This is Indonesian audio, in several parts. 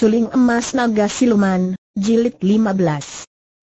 Suling Emas Naga Siluman, Jilid 15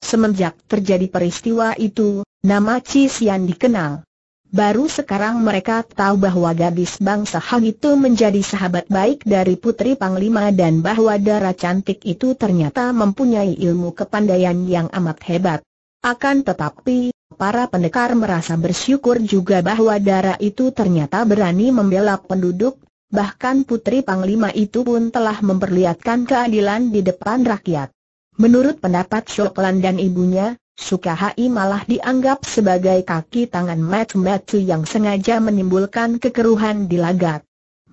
Semenjak terjadi peristiwa itu, nama Cisian dikenal. Baru sekarang mereka tahu bahwa gadis bangsa Hang itu menjadi sahabat baik dari Putri Panglima dan bahwa darah cantik itu ternyata mempunyai ilmu kepandaian yang amat hebat. Akan tetapi, para pendekar merasa bersyukur juga bahwa darah itu ternyata berani membela penduduk bahkan putri Panglima itu pun telah memperlihatkan keadilan di depan rakyat. Menurut pendapat Shoklan dan ibunya, Sukahai malah dianggap sebagai kaki tangan Matu-Matu yang sengaja menimbulkan kekeruhan di lagat.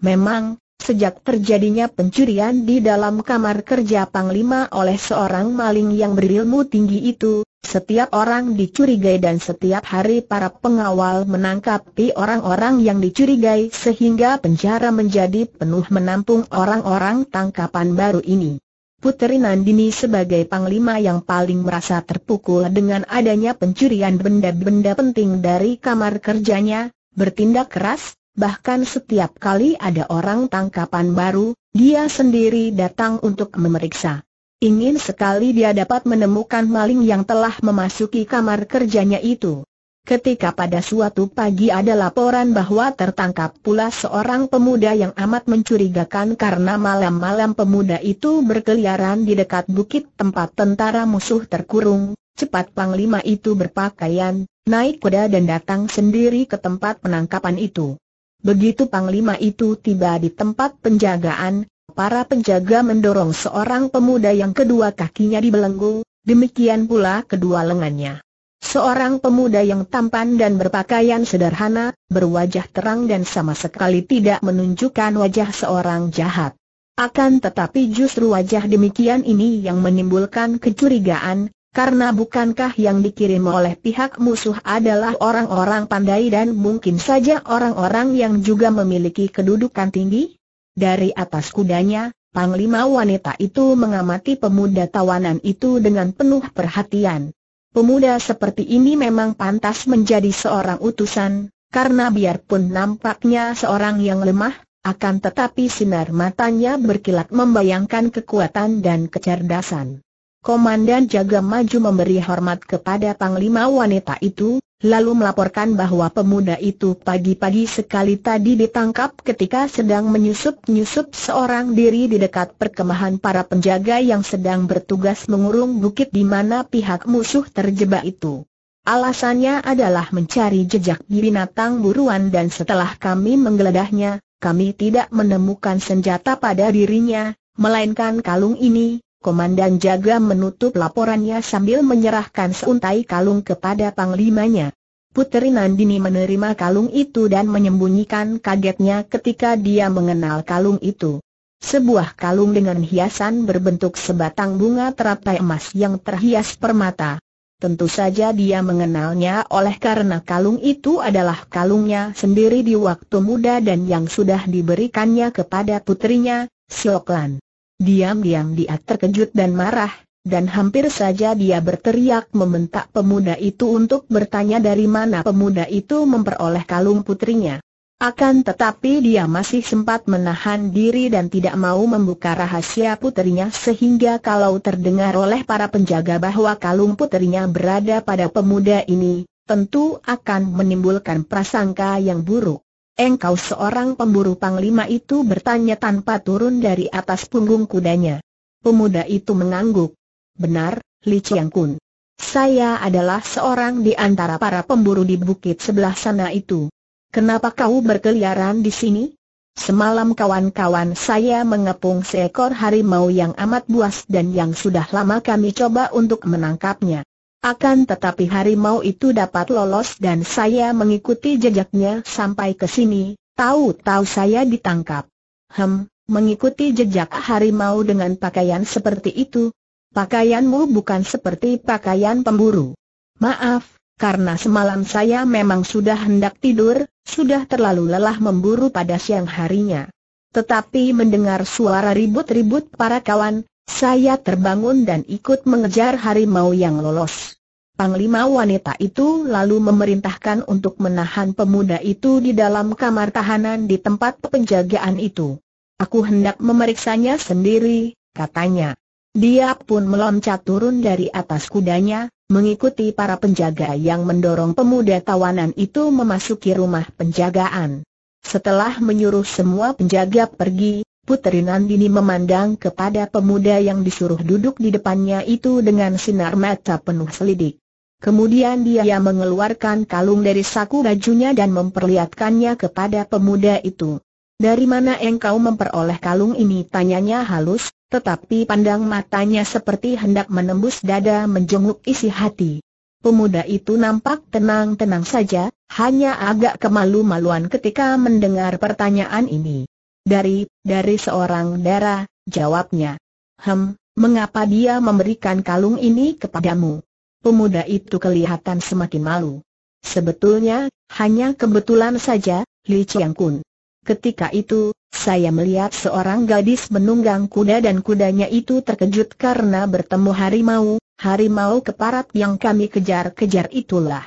Memang, sejak terjadinya pencurian di dalam kamar kerja Panglima oleh seorang maling yang berilmu tinggi itu, setiap orang dicurigai dan setiap hari para pengawal menangkapi orang-orang yang dicurigai sehingga penjara menjadi penuh menampung orang-orang tangkapan baru ini. Puteri Nandini sebagai panglima yang paling merasa terpukul dengan adanya pencurian benda-benda penting dari kamar kerjanya, bertindak keras, bahkan setiap kali ada orang tangkapan baru, dia sendiri datang untuk memeriksa. Ingin sekali dia dapat menemukan maling yang telah memasuki kamar kerjanya itu. Ketika pada suatu pagi ada laporan bahwa tertangkap pula seorang pemuda yang amat mencurigakan karena malam-malam pemuda itu berkeliaran di dekat bukit tempat tentara musuh terkurung, cepat panglima itu berpakaian, naik kuda dan datang sendiri ke tempat penangkapan itu. Begitu panglima itu tiba di tempat penjagaan, para penjaga mendorong seorang pemuda yang kedua kakinya dibelenggu, demikian pula kedua lengannya. Seorang pemuda yang tampan dan berpakaian sederhana, berwajah terang dan sama sekali tidak menunjukkan wajah seorang jahat. Akan tetapi justru wajah demikian ini yang menimbulkan kecurigaan, karena bukankah yang dikirim oleh pihak musuh adalah orang-orang pandai dan mungkin saja orang-orang yang juga memiliki kedudukan tinggi? Dari atas kudanya, Panglima wanita itu mengamati pemuda tawanan itu dengan penuh perhatian. Pemuda seperti ini memang pantas menjadi seorang utusan, karena biarpun nampaknya seorang yang lemah, akan tetapi sinar matanya berkilat membayangkan kekuatan dan kecerdasan. Komandan jaga maju memberi hormat kepada panglima wanita itu, lalu melaporkan bahwa pemuda itu pagi-pagi sekali tadi ditangkap ketika sedang menyusup-nyusup seorang diri di dekat perkemahan para penjaga yang sedang bertugas mengurung bukit di mana pihak musuh terjebak itu. Alasannya adalah mencari jejak binatang buruan dan setelah kami menggeledahnya, kami tidak menemukan senjata pada dirinya, melainkan kalung ini, Komandan jaga menutup laporannya sambil menyerahkan seuntai kalung kepada panglimanya. Puteri Nandini menerima kalung itu dan menyembunyikan kagetnya ketika dia mengenal kalung itu. Sebuah kalung dengan hiasan berbentuk sebatang bunga teratai emas yang terhias permata. Tentu saja dia mengenalnya oleh karena kalung itu adalah kalungnya sendiri di waktu muda dan yang sudah diberikannya kepada putrinya, Sioklan. Diam-diam dia terkejut dan marah, dan hampir saja dia berteriak membentak pemuda itu untuk bertanya dari mana pemuda itu memperoleh kalung putrinya. Akan tetapi dia masih sempat menahan diri dan tidak mau membuka rahasia putrinya sehingga kalau terdengar oleh para penjaga bahwa kalung putrinya berada pada pemuda ini, tentu akan menimbulkan prasangka yang buruk. Engkau seorang pemburu panglima itu bertanya tanpa turun dari atas punggung kudanya. Pemuda itu mengangguk. Benar, Li Chiang Kun. Saya adalah seorang di antara para pemburu di bukit sebelah sana itu. Kenapa kau berkeliaran di sini? Semalam kawan-kawan saya mengepung seekor harimau yang amat buas dan yang sudah lama kami coba untuk menangkapnya. Akan tetapi harimau itu dapat lolos dan saya mengikuti jejaknya sampai ke sini, tahu-tahu saya ditangkap. Hem, mengikuti jejak harimau dengan pakaian seperti itu? Pakaianmu bukan seperti pakaian pemburu. Maaf, karena semalam saya memang sudah hendak tidur, sudah terlalu lelah memburu pada siang harinya. Tetapi mendengar suara ribut-ribut para kawan, saya terbangun dan ikut mengejar harimau yang lolos. Panglima wanita itu lalu memerintahkan untuk menahan pemuda itu di dalam kamar tahanan di tempat penjagaan itu. Aku hendak memeriksanya sendiri, katanya. Dia pun meloncat turun dari atas kudanya, mengikuti para penjaga yang mendorong pemuda tawanan itu memasuki rumah penjagaan. Setelah menyuruh semua penjaga pergi, Putri Nandini memandang kepada pemuda yang disuruh duduk di depannya itu dengan sinar mata penuh selidik. Kemudian dia mengeluarkan kalung dari saku bajunya dan memperlihatkannya kepada pemuda itu. Dari mana engkau memperoleh kalung ini? Tanyanya halus, tetapi pandang matanya seperti hendak menembus dada menjenguk isi hati. Pemuda itu nampak tenang-tenang saja, hanya agak kemalu-maluan ketika mendengar pertanyaan ini. Dari, dari seorang darah, jawabnya. Hem, mengapa dia memberikan kalung ini kepadamu? pemuda itu kelihatan semakin malu. Sebetulnya, hanya kebetulan saja, Li Chiang Kun. Ketika itu, saya melihat seorang gadis menunggang kuda dan kudanya itu terkejut karena bertemu harimau, harimau keparat yang kami kejar-kejar itulah.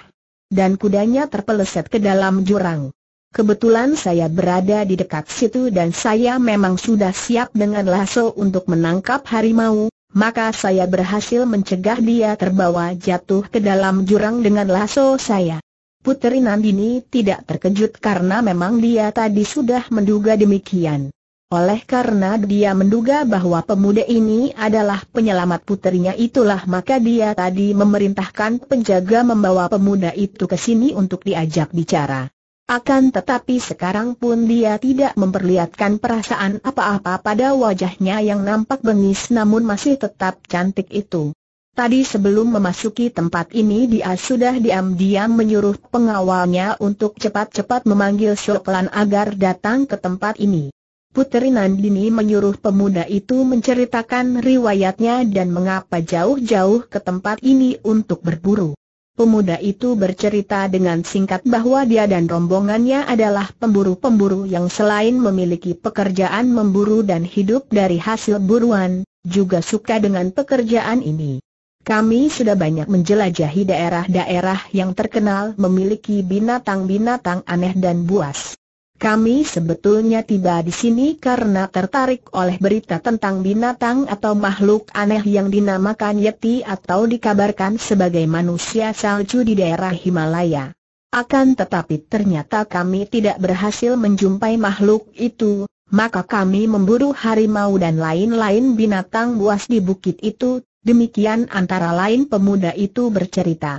Dan kudanya terpeleset ke dalam jurang. Kebetulan saya berada di dekat situ dan saya memang sudah siap dengan lasso untuk menangkap harimau, maka saya berhasil mencegah dia terbawa jatuh ke dalam jurang dengan lasso saya. Puteri Nandini tidak terkejut karena memang dia tadi sudah menduga demikian. Oleh karena dia menduga bahwa pemuda ini adalah penyelamat puterinya itulah maka dia tadi memerintahkan penjaga membawa pemuda itu ke sini untuk diajak bicara. Akan tetapi sekarang pun dia tidak memperlihatkan perasaan apa-apa pada wajahnya yang nampak bengis namun masih tetap cantik itu. Tadi sebelum memasuki tempat ini dia sudah diam-diam menyuruh pengawalnya untuk cepat-cepat memanggil Soklan agar datang ke tempat ini. Putri Nandini menyuruh pemuda itu menceritakan riwayatnya dan mengapa jauh-jauh ke tempat ini untuk berburu. Pemuda itu bercerita dengan singkat bahwa dia dan rombongannya adalah pemburu-pemburu yang selain memiliki pekerjaan memburu dan hidup dari hasil buruan, juga suka dengan pekerjaan ini. Kami sudah banyak menjelajahi daerah-daerah yang terkenal memiliki binatang-binatang aneh dan buas. Kami sebetulnya tiba di sini karena tertarik oleh berita tentang binatang atau makhluk aneh yang dinamakan Yeti atau dikabarkan sebagai manusia salju di daerah Himalaya. Akan tetapi ternyata kami tidak berhasil menjumpai makhluk itu, maka kami memburu harimau dan lain-lain binatang buas di bukit itu, demikian antara lain pemuda itu bercerita.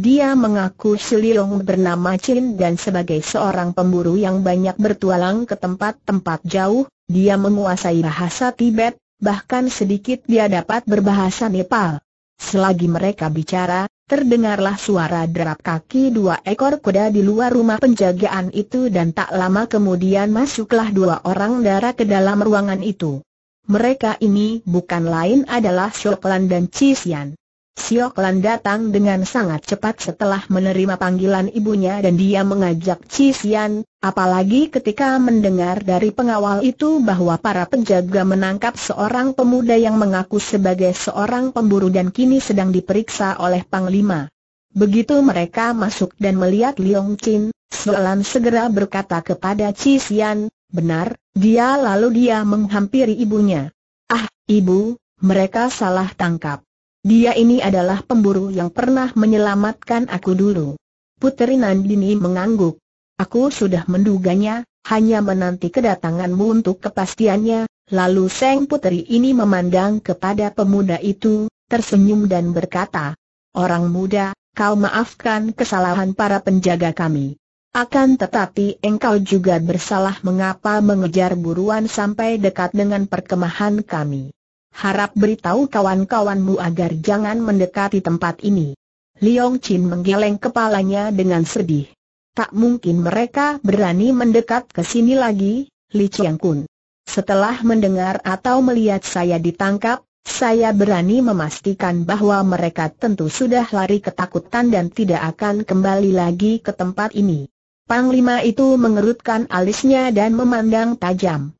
Dia mengaku Siliong bernama Chin dan sebagai seorang pemburu yang banyak bertualang ke tempat-tempat jauh, dia menguasai bahasa Tibet, bahkan sedikit dia dapat berbahasa Nepal. Selagi mereka bicara, terdengarlah suara derap kaki dua ekor kuda di luar rumah penjagaan itu dan tak lama kemudian masuklah dua orang darah ke dalam ruangan itu. Mereka ini bukan lain adalah Shoklan dan Cisian. Siok Lan datang dengan sangat cepat setelah menerima panggilan ibunya dan dia mengajak Chi Xian, apalagi ketika mendengar dari pengawal itu bahwa para penjaga menangkap seorang pemuda yang mengaku sebagai seorang pemburu dan kini sedang diperiksa oleh Panglima. Begitu mereka masuk dan melihat Liong Chin, Soalan segera berkata kepada Chi Xian, benar, dia lalu dia menghampiri ibunya. Ah, ibu, mereka salah tangkap. Dia ini adalah pemburu yang pernah menyelamatkan aku dulu. Putri Nandini mengangguk. Aku sudah menduganya, hanya menanti kedatanganmu untuk kepastiannya. Lalu Seng puteri ini memandang kepada pemuda itu, tersenyum dan berkata, Orang muda, kau maafkan kesalahan para penjaga kami. Akan tetapi engkau juga bersalah mengapa mengejar buruan sampai dekat dengan perkemahan kami harap beritahu kawan-kawanmu agar jangan mendekati tempat ini. Liong Chin menggeleng kepalanya dengan sedih. Tak mungkin mereka berani mendekat ke sini lagi, Li Chiang Kun. Setelah mendengar atau melihat saya ditangkap, saya berani memastikan bahwa mereka tentu sudah lari ketakutan dan tidak akan kembali lagi ke tempat ini. Panglima itu mengerutkan alisnya dan memandang tajam.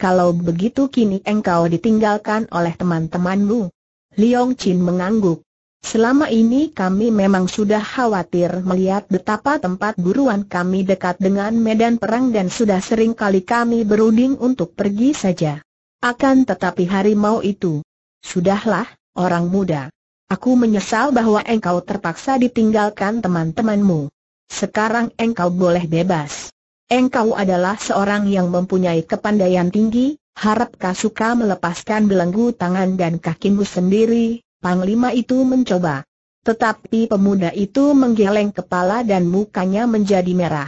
Kalau begitu kini engkau ditinggalkan oleh teman-temanmu. Liong Chin mengangguk. Selama ini kami memang sudah khawatir melihat betapa tempat buruan kami dekat dengan medan perang dan sudah sering kali kami berunding untuk pergi saja. Akan tetapi harimau itu. Sudahlah, orang muda. Aku menyesal bahwa engkau terpaksa ditinggalkan teman-temanmu. Sekarang engkau boleh bebas. Engkau adalah seorang yang mempunyai kepandaian tinggi, harap kau suka melepaskan belenggu tangan dan kakimu sendiri, Panglima itu mencoba. Tetapi pemuda itu menggeleng kepala dan mukanya menjadi merah.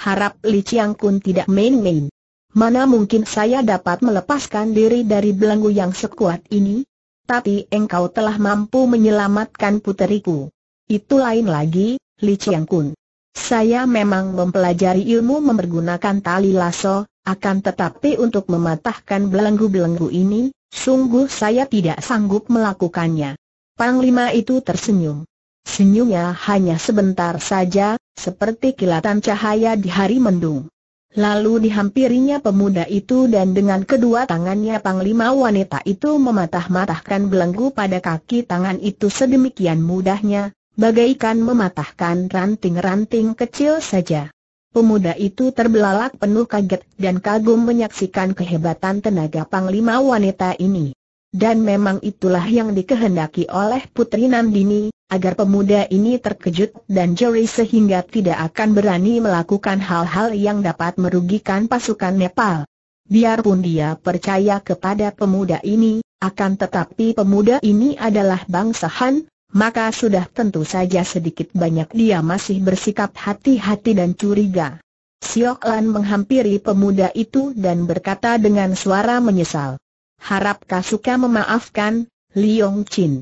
Harap Li Chiang Kun tidak main-main. Mana mungkin saya dapat melepaskan diri dari belenggu yang sekuat ini? Tapi engkau telah mampu menyelamatkan puteriku. Itu lain lagi, Li Chiang Kun. Saya memang mempelajari ilmu mempergunakan tali lasso, akan tetapi untuk mematahkan belenggu-belenggu ini, sungguh saya tidak sanggup melakukannya. Panglima itu tersenyum. Senyumnya hanya sebentar saja, seperti kilatan cahaya di hari mendung. Lalu dihampirinya pemuda itu dan dengan kedua tangannya panglima wanita itu mematah-matahkan belenggu pada kaki tangan itu sedemikian mudahnya, bagaikan mematahkan ranting-ranting kecil saja. Pemuda itu terbelalak penuh kaget dan kagum menyaksikan kehebatan tenaga panglima wanita ini. Dan memang itulah yang dikehendaki oleh Putri Nandini, agar pemuda ini terkejut dan jeri sehingga tidak akan berani melakukan hal-hal yang dapat merugikan pasukan Nepal. Biarpun dia percaya kepada pemuda ini, akan tetapi pemuda ini adalah bangsa Han, maka sudah tentu saja sedikit banyak dia masih bersikap hati-hati dan curiga. Siok Lan menghampiri pemuda itu dan berkata dengan suara menyesal. Harap Kasuka memaafkan, Li Yong Chin.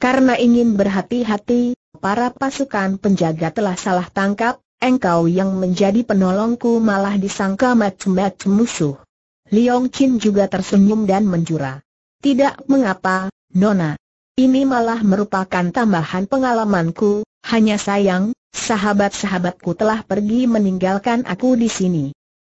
Karena ingin berhati-hati, para pasukan penjaga telah salah tangkap, engkau yang menjadi penolongku malah disangka macam-macam musuh. Li Yong Chin juga tersenyum dan menjura. Tidak mengapa, Nona. Ini malah merupakan tambahan pengalamanku, hanya sayang, sahabat-sahabatku telah pergi meninggalkan aku di sini.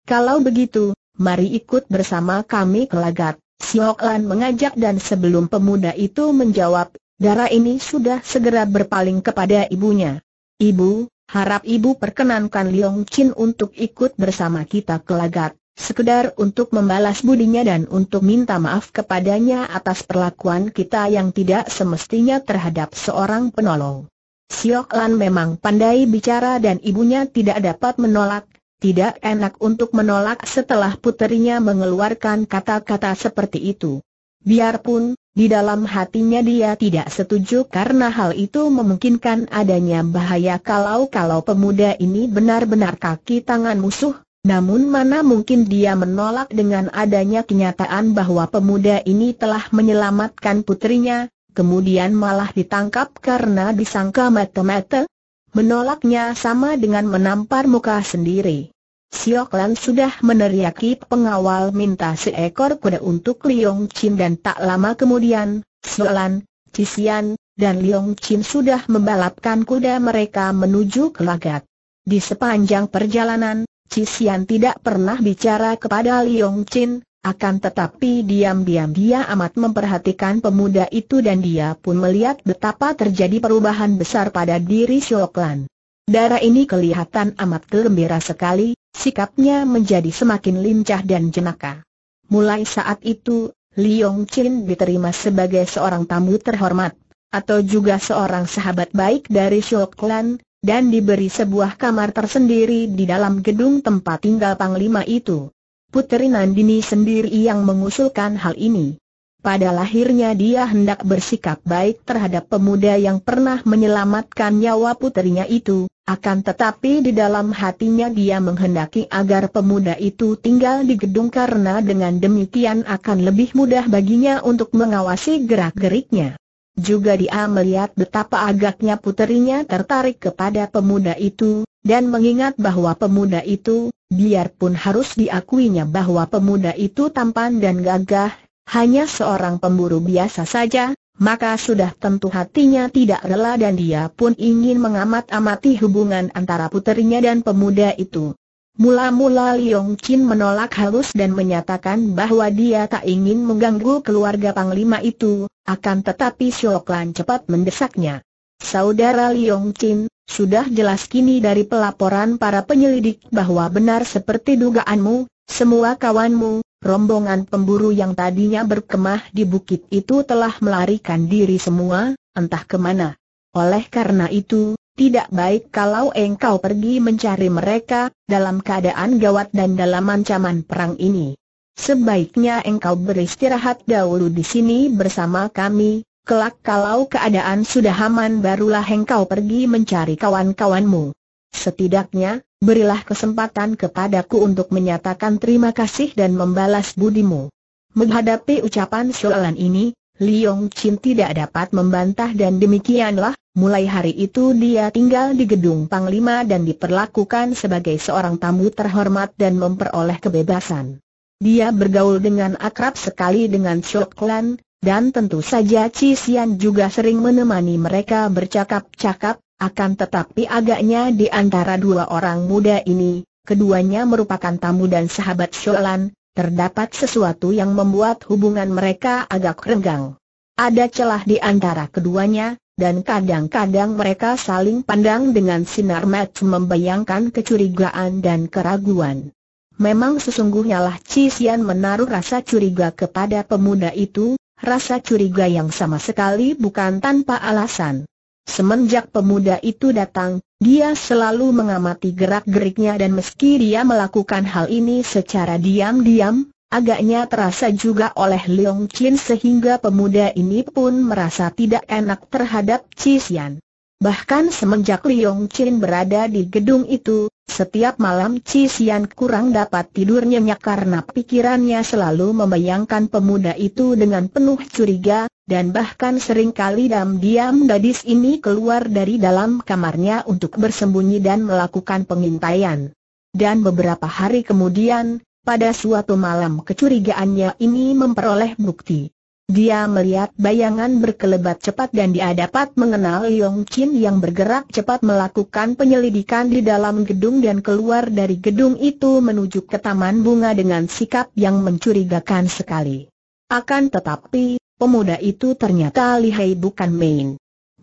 Kalau begitu, mari ikut bersama kami ke lagat. Siok Lan mengajak dan sebelum pemuda itu menjawab, darah ini sudah segera berpaling kepada ibunya. Ibu, harap ibu perkenankan Liong Chin untuk ikut bersama kita ke lagat. Sekedar untuk membalas budinya dan untuk minta maaf kepadanya atas perlakuan kita yang tidak semestinya terhadap seorang penolong. Siok Lan memang pandai bicara dan ibunya tidak dapat menolak, tidak enak untuk menolak setelah puterinya mengeluarkan kata-kata seperti itu. Biarpun, di dalam hatinya dia tidak setuju karena hal itu memungkinkan adanya bahaya kalau-kalau pemuda ini benar-benar kaki tangan musuh, namun mana mungkin dia menolak dengan adanya kenyataan bahwa pemuda ini telah menyelamatkan putrinya, kemudian malah ditangkap karena disangka mata-mata? Menolaknya sama dengan menampar muka sendiri. Sioklan sudah meneriaki pengawal minta seekor kuda untuk Liong Chin dan tak lama kemudian, Sioklan, Cixian, dan Liong Chin sudah membalapkan kuda mereka menuju ke lagat. Di sepanjang perjalanan, Cixian tidak pernah bicara kepada Liong Chin, akan tetapi diam-diam dia amat memperhatikan pemuda itu dan dia pun melihat betapa terjadi perubahan besar pada diri Shoklan. Darah ini kelihatan amat gembira sekali, sikapnya menjadi semakin lincah dan jenaka. Mulai saat itu, Liong Chin diterima sebagai seorang tamu terhormat, atau juga seorang sahabat baik dari Shoklan dan diberi sebuah kamar tersendiri di dalam gedung tempat tinggal Panglima itu. Putri Nandini sendiri yang mengusulkan hal ini. Pada lahirnya dia hendak bersikap baik terhadap pemuda yang pernah menyelamatkan nyawa putrinya itu, akan tetapi di dalam hatinya dia menghendaki agar pemuda itu tinggal di gedung karena dengan demikian akan lebih mudah baginya untuk mengawasi gerak-geriknya. Juga dia melihat betapa agaknya puterinya tertarik kepada pemuda itu, dan mengingat bahwa pemuda itu, biarpun harus diakuinya bahwa pemuda itu tampan dan gagah, hanya seorang pemburu biasa saja, maka sudah tentu hatinya tidak rela dan dia pun ingin mengamat-amati hubungan antara puterinya dan pemuda itu. Mula-mula Liong Qin menolak halus dan menyatakan bahwa dia tak ingin mengganggu keluarga Panglima itu, akan tetapi Siok Lan cepat mendesaknya. Saudara Liong Qin, sudah jelas kini dari pelaporan para penyelidik bahwa benar seperti dugaanmu, semua kawanmu, rombongan pemburu yang tadinya berkemah di bukit itu telah melarikan diri semua, entah kemana. Oleh karena itu, tidak baik kalau engkau pergi mencari mereka, dalam keadaan gawat dan dalam ancaman perang ini. Sebaiknya engkau beristirahat dahulu di sini bersama kami, kelak kalau keadaan sudah aman barulah engkau pergi mencari kawan-kawanmu. Setidaknya, berilah kesempatan kepadaku untuk menyatakan terima kasih dan membalas budimu. Menghadapi ucapan soalan ini, Liong Chin tidak dapat membantah dan demikianlah, mulai hari itu dia tinggal di gedung Panglima dan diperlakukan sebagai seorang tamu terhormat dan memperoleh kebebasan. Dia bergaul dengan akrab sekali dengan Chok Lan, dan tentu saja Chi Xian juga sering menemani mereka bercakap-cakap, akan tetapi agaknya di antara dua orang muda ini, keduanya merupakan tamu dan sahabat Lan, terdapat sesuatu yang membuat hubungan mereka agak renggang. Ada celah di antara keduanya, dan kadang-kadang mereka saling pandang dengan sinar mata membayangkan kecurigaan dan keraguan. Memang sesungguhnya lah Cisian menaruh rasa curiga kepada pemuda itu, rasa curiga yang sama sekali bukan tanpa alasan. Semenjak pemuda itu datang, dia selalu mengamati gerak-geriknya dan meski dia melakukan hal ini secara diam-diam, agaknya terasa juga oleh Leong Chin sehingga pemuda ini pun merasa tidak enak terhadap Cisian. Bahkan semenjak Leong Chin berada di gedung itu, setiap malam Cisian kurang dapat tidur nyenyak karena pikirannya selalu membayangkan pemuda itu dengan penuh curiga, dan bahkan seringkali diam-diam gadis ini keluar dari dalam kamarnya untuk bersembunyi dan melakukan pengintaian. Dan beberapa hari kemudian, pada suatu malam kecurigaannya ini memperoleh bukti. Dia melihat bayangan berkelebat cepat dan dia dapat mengenal Yong Chin yang bergerak cepat melakukan penyelidikan di dalam gedung dan keluar dari gedung itu menuju ke taman bunga dengan sikap yang mencurigakan sekali. Akan tetapi, pemuda itu ternyata lihai bukan main.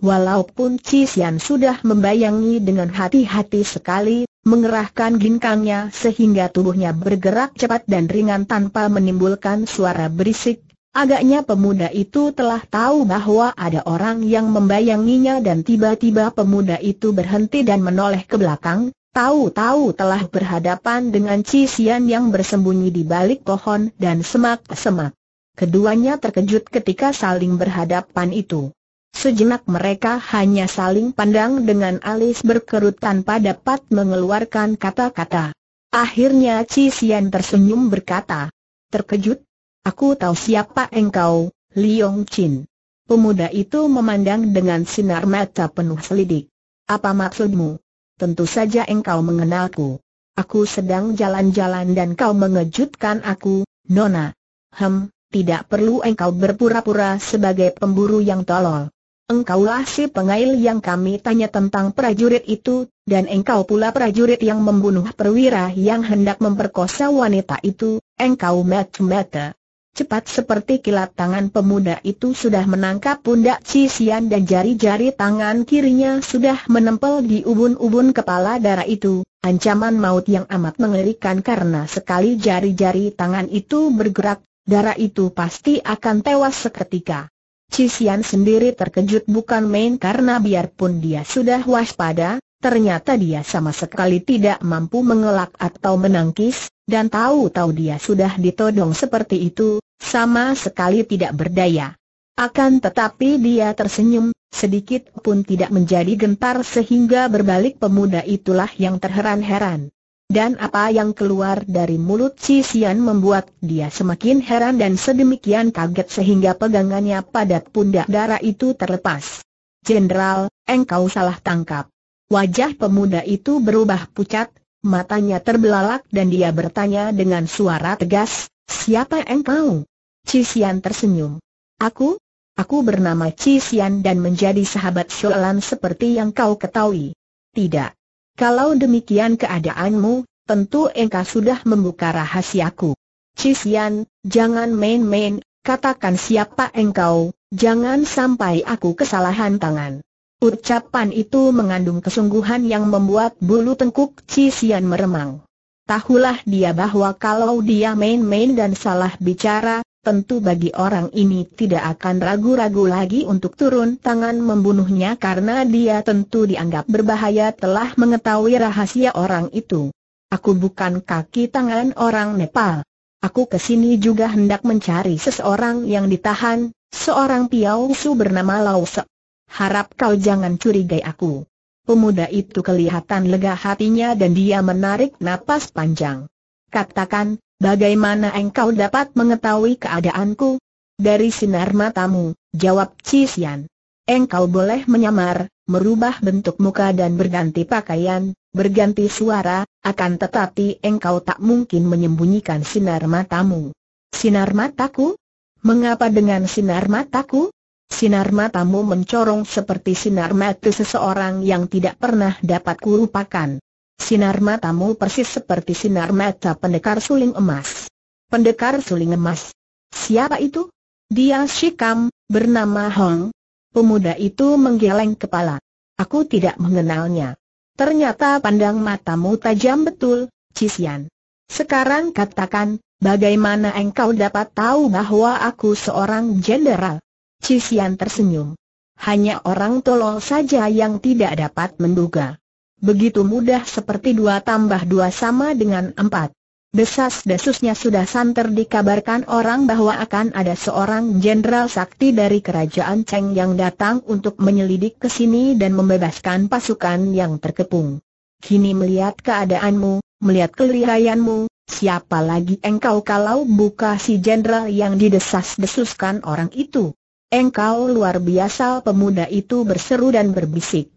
Walaupun Cisian sudah membayangi dengan hati-hati sekali, mengerahkan ginkangnya sehingga tubuhnya bergerak cepat dan ringan tanpa menimbulkan suara berisik, agaknya pemuda itu telah tahu bahwa ada orang yang membayanginya dan tiba-tiba pemuda itu berhenti dan menoleh ke belakang, tahu-tahu telah berhadapan dengan Cisian yang bersembunyi di balik pohon dan semak-semak. Keduanya terkejut ketika saling berhadapan itu. Sejenak mereka hanya saling pandang dengan alis berkerut tanpa dapat mengeluarkan kata-kata. Akhirnya Cisian tersenyum berkata, Terkejut? Aku tahu siapa engkau, Liong Chin. Pemuda itu memandang dengan sinar mata penuh selidik. Apa maksudmu? Tentu saja engkau mengenalku. Aku sedang jalan-jalan dan kau mengejutkan aku, Nona. Hem, tidak perlu engkau berpura-pura sebagai pemburu yang tolol. Engkaulah si pengail yang kami tanya tentang prajurit itu, dan engkau pula prajurit yang membunuh perwira yang hendak memperkosa wanita itu, engkau mata-mata. Cepat seperti kilat tangan pemuda itu sudah menangkap pundak Cisian dan jari-jari tangan kirinya sudah menempel di ubun-ubun kepala darah itu, ancaman maut yang amat mengerikan karena sekali jari-jari tangan itu bergerak, darah itu pasti akan tewas seketika. Cisian sendiri terkejut bukan main karena biarpun dia sudah waspada, ternyata dia sama sekali tidak mampu mengelak atau menangkis, dan tahu-tahu dia sudah ditodong seperti itu, sama sekali tidak berdaya. Akan tetapi dia tersenyum, sedikit pun tidak menjadi gentar sehingga berbalik pemuda itulah yang terheran-heran. Dan apa yang keluar dari mulut si Sian membuat dia semakin heran dan sedemikian kaget sehingga pegangannya pada pundak darah itu terlepas. Jenderal, engkau salah tangkap. Wajah pemuda itu berubah pucat, matanya terbelalak dan dia bertanya dengan suara tegas, siapa engkau? Cisian tersenyum. Aku? Aku bernama Cisian dan menjadi sahabat Sholan seperti yang kau ketahui. Tidak. Kalau demikian keadaanmu, tentu engkau sudah membuka rahasiaku. Cisian, jangan main-main, katakan siapa engkau, jangan sampai aku kesalahan tangan. Ucapan itu mengandung kesungguhan yang membuat bulu tengkuk Cisian meremang. Tahulah dia bahwa kalau dia main-main dan salah bicara, tentu bagi orang ini tidak akan ragu-ragu lagi untuk turun tangan membunuhnya karena dia tentu dianggap berbahaya telah mengetahui rahasia orang itu. Aku bukan kaki tangan orang Nepal. Aku ke sini juga hendak mencari seseorang yang ditahan, seorang piausu bernama Lause. Harap kau jangan curigai aku. Pemuda itu kelihatan lega hatinya dan dia menarik napas panjang. Katakan, Bagaimana engkau dapat mengetahui keadaanku? Dari sinar matamu, jawab Cisian. Engkau boleh menyamar, merubah bentuk muka dan berganti pakaian, berganti suara, akan tetapi engkau tak mungkin menyembunyikan sinar matamu. Sinar mataku? Mengapa dengan sinar mataku? Sinar matamu mencorong seperti sinar mata seseorang yang tidak pernah dapat kurupakan. Sinar matamu persis seperti sinar mata pendekar suling emas. Pendekar suling emas? Siapa itu? Dia Shikam, bernama Hong. Pemuda itu menggeleng kepala. Aku tidak mengenalnya. Ternyata pandang matamu tajam betul, Cisian. Sekarang katakan, bagaimana engkau dapat tahu bahwa aku seorang jenderal? Cisian tersenyum. Hanya orang tolol saja yang tidak dapat menduga. Begitu mudah seperti dua tambah dua sama dengan empat. Desas-desusnya sudah santer dikabarkan orang bahwa akan ada seorang jenderal sakti dari kerajaan Cheng yang datang untuk menyelidik ke sini dan membebaskan pasukan yang terkepung. Kini melihat keadaanmu, melihat kelihayanmu, siapa lagi engkau kalau buka si jenderal yang didesas-desuskan orang itu? Engkau luar biasa pemuda itu berseru dan berbisik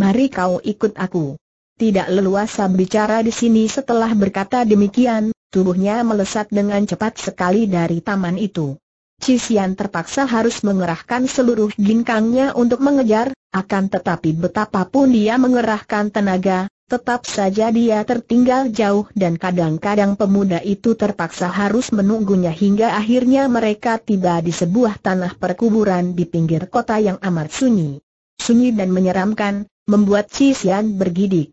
mari kau ikut aku. Tidak leluasa bicara di sini setelah berkata demikian, tubuhnya melesat dengan cepat sekali dari taman itu. Cisian terpaksa harus mengerahkan seluruh ginkangnya untuk mengejar, akan tetapi betapapun dia mengerahkan tenaga, tetap saja dia tertinggal jauh dan kadang-kadang pemuda itu terpaksa harus menunggunya hingga akhirnya mereka tiba di sebuah tanah perkuburan di pinggir kota yang amat sunyi. Sunyi dan menyeramkan, membuat Ci Xian bergidik.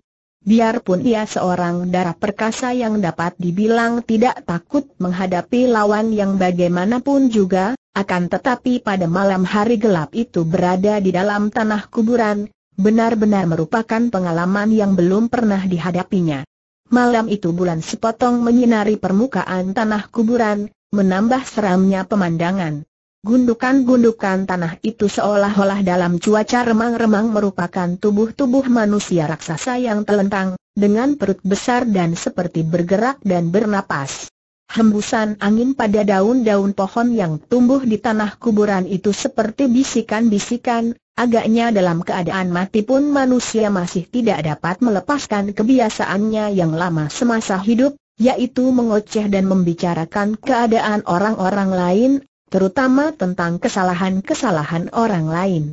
Biarpun ia seorang darah perkasa yang dapat dibilang tidak takut menghadapi lawan yang bagaimanapun juga, akan tetapi pada malam hari gelap itu berada di dalam tanah kuburan, benar-benar merupakan pengalaman yang belum pernah dihadapinya. Malam itu bulan sepotong menyinari permukaan tanah kuburan, menambah seramnya pemandangan. Gundukan-gundukan tanah itu seolah-olah dalam cuaca remang-remang merupakan tubuh-tubuh manusia raksasa yang telentang, dengan perut besar dan seperti bergerak dan bernapas. Hembusan angin pada daun-daun pohon yang tumbuh di tanah kuburan itu seperti bisikan-bisikan, agaknya dalam keadaan mati pun manusia masih tidak dapat melepaskan kebiasaannya yang lama semasa hidup, yaitu mengoceh dan membicarakan keadaan orang-orang lain, terutama tentang kesalahan-kesalahan orang lain.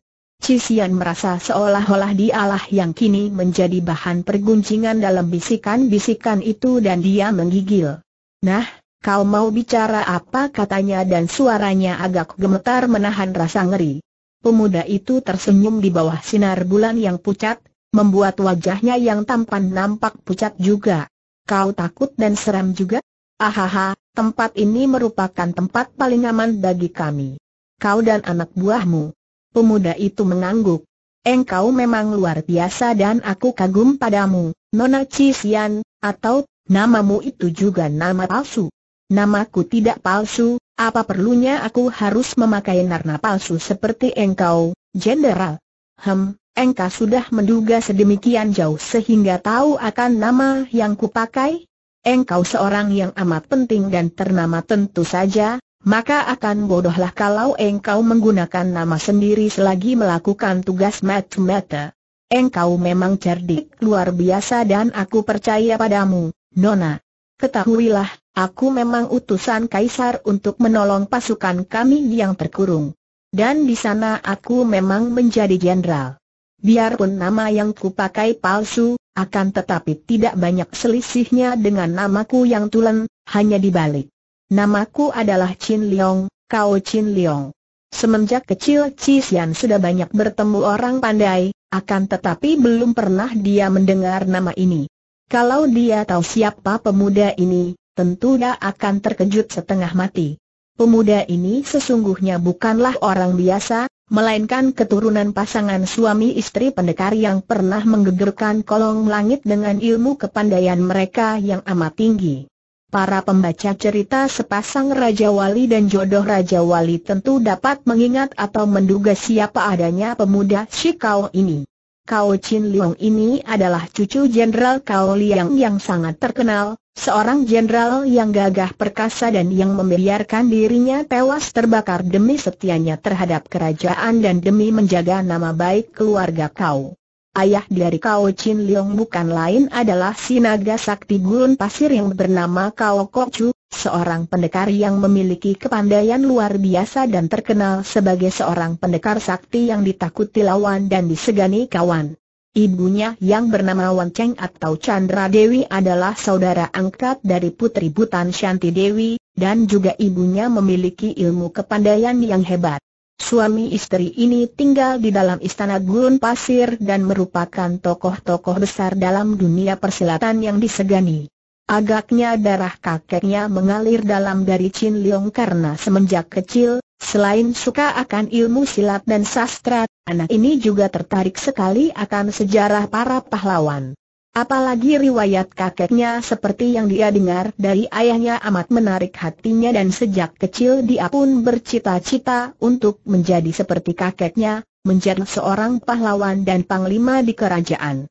Cisian merasa seolah-olah dialah yang kini menjadi bahan perguncingan dalam bisikan-bisikan itu dan dia menggigil. Nah, kau mau bicara apa katanya dan suaranya agak gemetar menahan rasa ngeri. Pemuda itu tersenyum di bawah sinar bulan yang pucat, membuat wajahnya yang tampan nampak pucat juga. Kau takut dan seram juga? Ahaha, tempat ini merupakan tempat paling aman bagi kami. Kau dan anak buahmu. Pemuda itu mengangguk. Engkau memang luar biasa dan aku kagum padamu, Nona Cisian, atau namamu itu juga nama palsu. Namaku tidak palsu, apa perlunya aku harus memakai narna palsu seperti engkau, Jenderal? Hem, engkau sudah menduga sedemikian jauh sehingga tahu akan nama yang kupakai? engkau seorang yang amat penting dan ternama tentu saja, maka akan bodohlah kalau engkau menggunakan nama sendiri selagi melakukan tugas mata-mata. Engkau memang cerdik luar biasa dan aku percaya padamu, Nona. Ketahuilah, aku memang utusan kaisar untuk menolong pasukan kami yang terkurung. Dan di sana aku memang menjadi jenderal. Biarpun nama yang kupakai palsu, akan tetapi tidak banyak selisihnya dengan namaku yang tulen, hanya dibalik. Namaku adalah Chin Leong, Kau Chin Leong. Semenjak kecil Cisian sudah banyak bertemu orang pandai, akan tetapi belum pernah dia mendengar nama ini. Kalau dia tahu siapa pemuda ini, tentu dia akan terkejut setengah mati. Pemuda ini sesungguhnya bukanlah orang biasa, melainkan keturunan pasangan suami istri pendekar yang pernah menggegerkan kolong langit dengan ilmu kepandaian mereka yang amat tinggi. Para pembaca cerita sepasang Raja Wali dan jodoh Raja Wali tentu dapat mengingat atau menduga siapa adanya pemuda shikaw ini. Kao Chin Leong ini adalah cucu Jenderal Kao Liang yang sangat terkenal, Seorang jenderal yang gagah perkasa dan yang membiarkan dirinya tewas terbakar demi setianya terhadap kerajaan dan demi menjaga nama baik keluarga kau. Ayah dari kau Chin Leong bukan lain adalah si naga sakti gurun pasir yang bernama Kao Chu, seorang pendekar yang memiliki kepandaian luar biasa dan terkenal sebagai seorang pendekar sakti yang ditakuti lawan dan disegani kawan. Ibunya yang bernama Wan Cheng atau Chandra Dewi adalah saudara angkat dari Putri Butan Shanti Dewi, dan juga ibunya memiliki ilmu kepandaian yang hebat. Suami istri ini tinggal di dalam istana gurun pasir dan merupakan tokoh-tokoh besar dalam dunia persilatan yang disegani. Agaknya darah kakeknya mengalir dalam dari Chin Leong karena semenjak kecil, Selain suka akan ilmu silat dan sastra, anak ini juga tertarik sekali akan sejarah para pahlawan. Apalagi riwayat kakeknya seperti yang dia dengar dari ayahnya amat menarik hatinya dan sejak kecil dia pun bercita-cita untuk menjadi seperti kakeknya, menjadi seorang pahlawan dan panglima di kerajaan.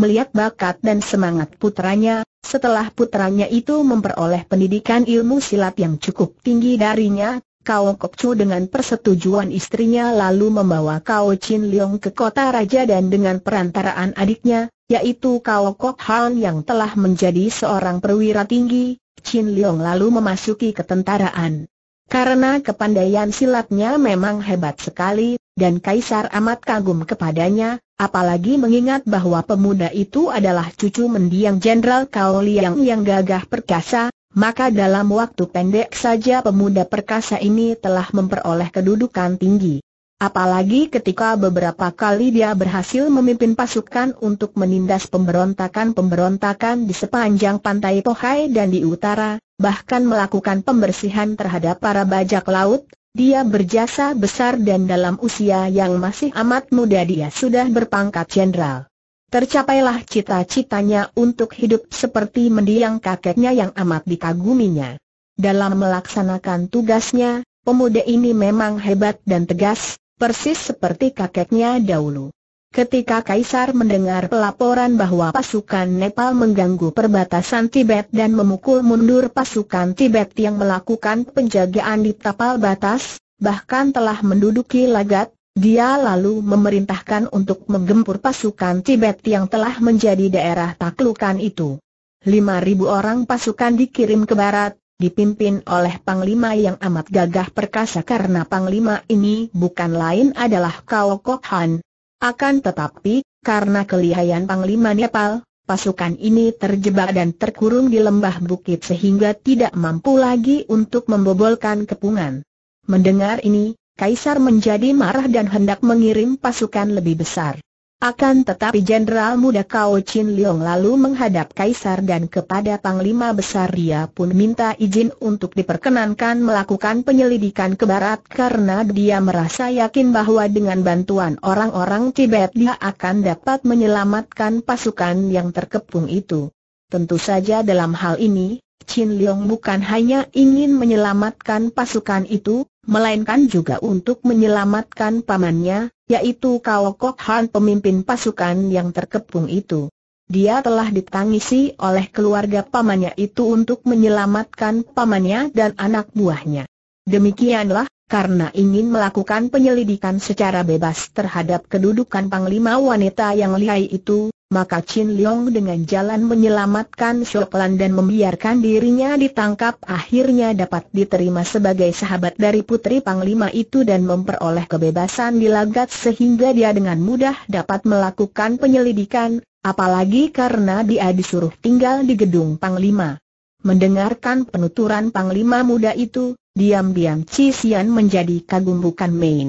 Melihat bakat dan semangat putranya, setelah putranya itu memperoleh pendidikan ilmu silat yang cukup tinggi darinya, Kok Kokcu dengan persetujuan istrinya lalu membawa Kau Chin Leong ke kota raja dan dengan perantaraan adiknya, yaitu Kau Kok Han yang telah menjadi seorang perwira tinggi, Chin Leong lalu memasuki ketentaraan. Karena kepandaian silatnya memang hebat sekali, dan Kaisar amat kagum kepadanya, apalagi mengingat bahwa pemuda itu adalah cucu mendiang Jenderal Kao Liang yang gagah perkasa, maka dalam waktu pendek saja pemuda perkasa ini telah memperoleh kedudukan tinggi. Apalagi ketika beberapa kali dia berhasil memimpin pasukan untuk menindas pemberontakan-pemberontakan di sepanjang pantai Pohai dan di utara, bahkan melakukan pembersihan terhadap para bajak laut, dia berjasa besar dan dalam usia yang masih amat muda dia sudah berpangkat jenderal. Tercapailah cita-citanya untuk hidup seperti mendiang kakeknya yang amat dikaguminya. Dalam melaksanakan tugasnya, pemuda ini memang hebat dan tegas, persis seperti kakeknya dahulu. Ketika Kaisar mendengar pelaporan bahwa pasukan Nepal mengganggu perbatasan Tibet dan memukul mundur pasukan Tibet yang melakukan penjagaan di tapal batas, bahkan telah menduduki lagat, dia lalu memerintahkan untuk menggempur pasukan Tibet yang telah menjadi daerah taklukan itu. 5.000 orang pasukan dikirim ke barat, dipimpin oleh Panglima yang amat gagah perkasa karena Panglima ini bukan lain adalah Kao Kok Han. Akan tetapi, karena kelihayan Panglima Nepal, pasukan ini terjebak dan terkurung di lembah bukit sehingga tidak mampu lagi untuk membobolkan kepungan. Mendengar ini, Kaisar menjadi marah dan hendak mengirim pasukan lebih besar. Akan tetapi Jenderal Muda Kao Chin Leong lalu menghadap Kaisar dan kepada Panglima Besar dia pun minta izin untuk diperkenankan melakukan penyelidikan ke barat karena dia merasa yakin bahwa dengan bantuan orang-orang Tibet dia akan dapat menyelamatkan pasukan yang terkepung itu. Tentu saja dalam hal ini, Chin Leong bukan hanya ingin menyelamatkan pasukan itu, melainkan juga untuk menyelamatkan pamannya, yaitu Kao Kok Han pemimpin pasukan yang terkepung itu. Dia telah ditangisi oleh keluarga pamannya itu untuk menyelamatkan pamannya dan anak buahnya. Demikianlah, karena ingin melakukan penyelidikan secara bebas terhadap kedudukan panglima wanita yang lihai itu, maka Chin Leong dengan jalan menyelamatkan Shoklan dan membiarkan dirinya ditangkap akhirnya dapat diterima sebagai sahabat dari putri panglima itu dan memperoleh kebebasan di lagat sehingga dia dengan mudah dapat melakukan penyelidikan, apalagi karena dia disuruh tinggal di gedung panglima. Mendengarkan penuturan panglima muda itu, diam-diam Chi Xian menjadi kagum bukan main.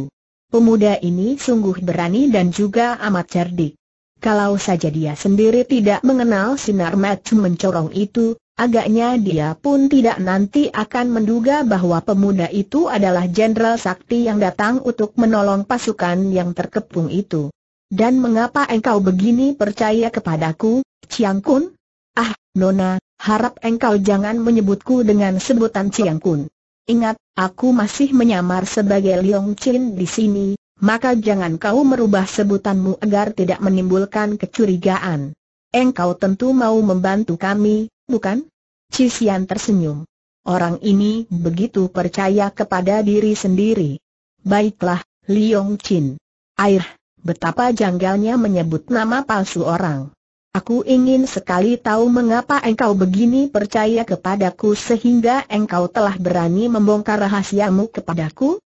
Pemuda ini sungguh berani dan juga amat cerdik. Kalau saja dia sendiri tidak mengenal sinar mata mencorong itu, agaknya dia pun tidak nanti akan menduga bahwa pemuda itu adalah Jenderal Sakti yang datang untuk menolong pasukan yang terkepung itu. Dan mengapa engkau begini percaya kepadaku, Chiang Kun? Ah, Nona, harap engkau jangan menyebutku dengan sebutan Chiang Kun. Ingat, aku masih menyamar sebagai Liang Chin di sini, maka jangan kau merubah sebutanmu agar tidak menimbulkan kecurigaan. Engkau tentu mau membantu kami, bukan? Cisian tersenyum. Orang ini begitu percaya kepada diri sendiri. Baiklah, Liong Chin. Air, betapa janggalnya menyebut nama palsu orang. Aku ingin sekali tahu mengapa engkau begini percaya kepadaku sehingga engkau telah berani membongkar rahasiamu kepadaku?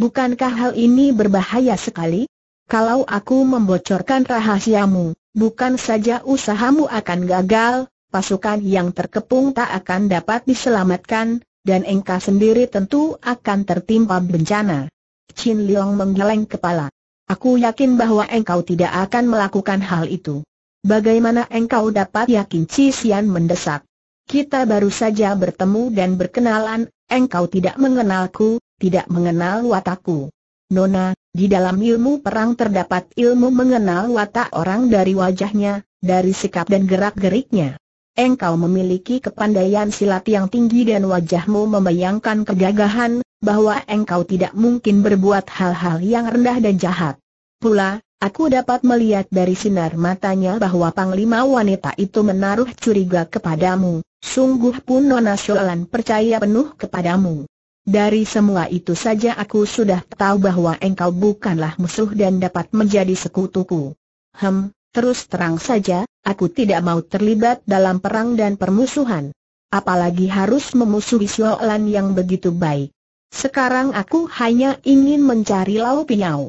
Bukankah hal ini berbahaya sekali? Kalau aku membocorkan rahasiamu, bukan saja usahamu akan gagal, pasukan yang terkepung tak akan dapat diselamatkan, dan engkau sendiri tentu akan tertimpa bencana. Chin Leong menggeleng kepala. Aku yakin bahwa engkau tidak akan melakukan hal itu. Bagaimana engkau dapat yakin Chi Xian mendesak? Kita baru saja bertemu dan berkenalan, engkau tidak mengenalku, tidak mengenal watakku. Nona, di dalam ilmu perang terdapat ilmu mengenal watak orang dari wajahnya, dari sikap dan gerak-geriknya. Engkau memiliki kepandaian silat yang tinggi dan wajahmu membayangkan kegagahan, bahwa engkau tidak mungkin berbuat hal-hal yang rendah dan jahat. Pula, Aku dapat melihat dari sinar matanya bahwa panglima wanita itu menaruh curiga kepadamu. Sungguh pun Nona Syolan percaya penuh kepadamu. Dari semua itu saja aku sudah tahu bahwa engkau bukanlah musuh dan dapat menjadi sekutuku. Hem, terus terang saja, aku tidak mau terlibat dalam perang dan permusuhan. Apalagi harus memusuhi Siolan yang begitu baik. Sekarang aku hanya ingin mencari Lau Piao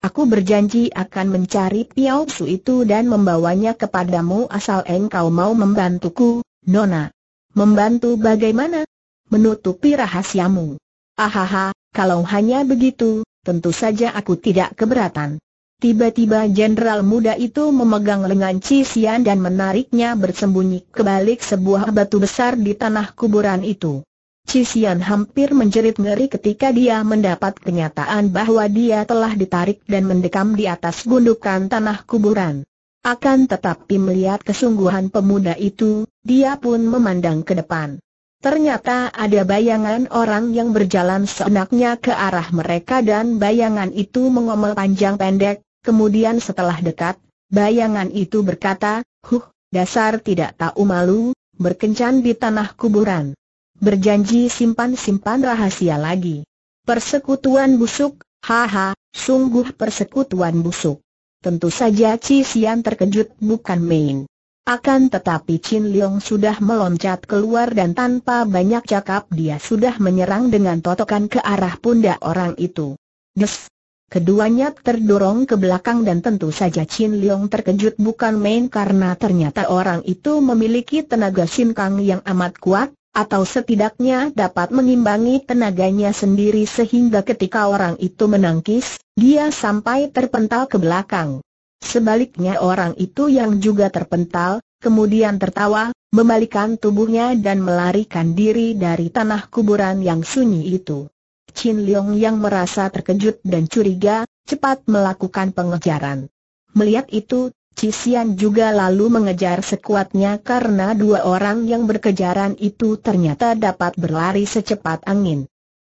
Aku berjanji akan mencari Piao itu dan membawanya kepadamu asal engkau mau membantuku, Nona. Membantu bagaimana? menutupi rahasiamu. Ahaha, kalau hanya begitu, tentu saja aku tidak keberatan. Tiba-tiba jenderal muda itu memegang lengan Cisian dan menariknya bersembunyi ke balik sebuah batu besar di tanah kuburan itu. Cisian hampir menjerit ngeri ketika dia mendapat kenyataan bahwa dia telah ditarik dan mendekam di atas gundukan tanah kuburan. Akan tetapi melihat kesungguhan pemuda itu, dia pun memandang ke depan. Ternyata ada bayangan orang yang berjalan seenaknya ke arah mereka dan bayangan itu mengomel panjang pendek, kemudian setelah dekat, bayangan itu berkata, Huh, dasar tidak tahu malu, berkencan di tanah kuburan. Berjanji simpan-simpan rahasia lagi. Persekutuan busuk, haha, sungguh persekutuan busuk. Tentu saja Cisian terkejut bukan main. Akan tetapi Chin Leong sudah meloncat keluar dan tanpa banyak cakap dia sudah menyerang dengan totokan ke arah pundak orang itu. Des! Keduanya terdorong ke belakang dan tentu saja Chin Leong terkejut bukan main karena ternyata orang itu memiliki tenaga Kang yang amat kuat, atau setidaknya dapat mengimbangi tenaganya sendiri sehingga ketika orang itu menangkis, dia sampai terpental ke belakang. Sebaliknya orang itu yang juga terpental, kemudian tertawa, membalikan tubuhnya dan melarikan diri dari tanah kuburan yang sunyi itu. Chin Leong yang merasa terkejut dan curiga, cepat melakukan pengejaran. Melihat itu, Cisian juga lalu mengejar sekuatnya karena dua orang yang berkejaran itu ternyata dapat berlari secepat angin.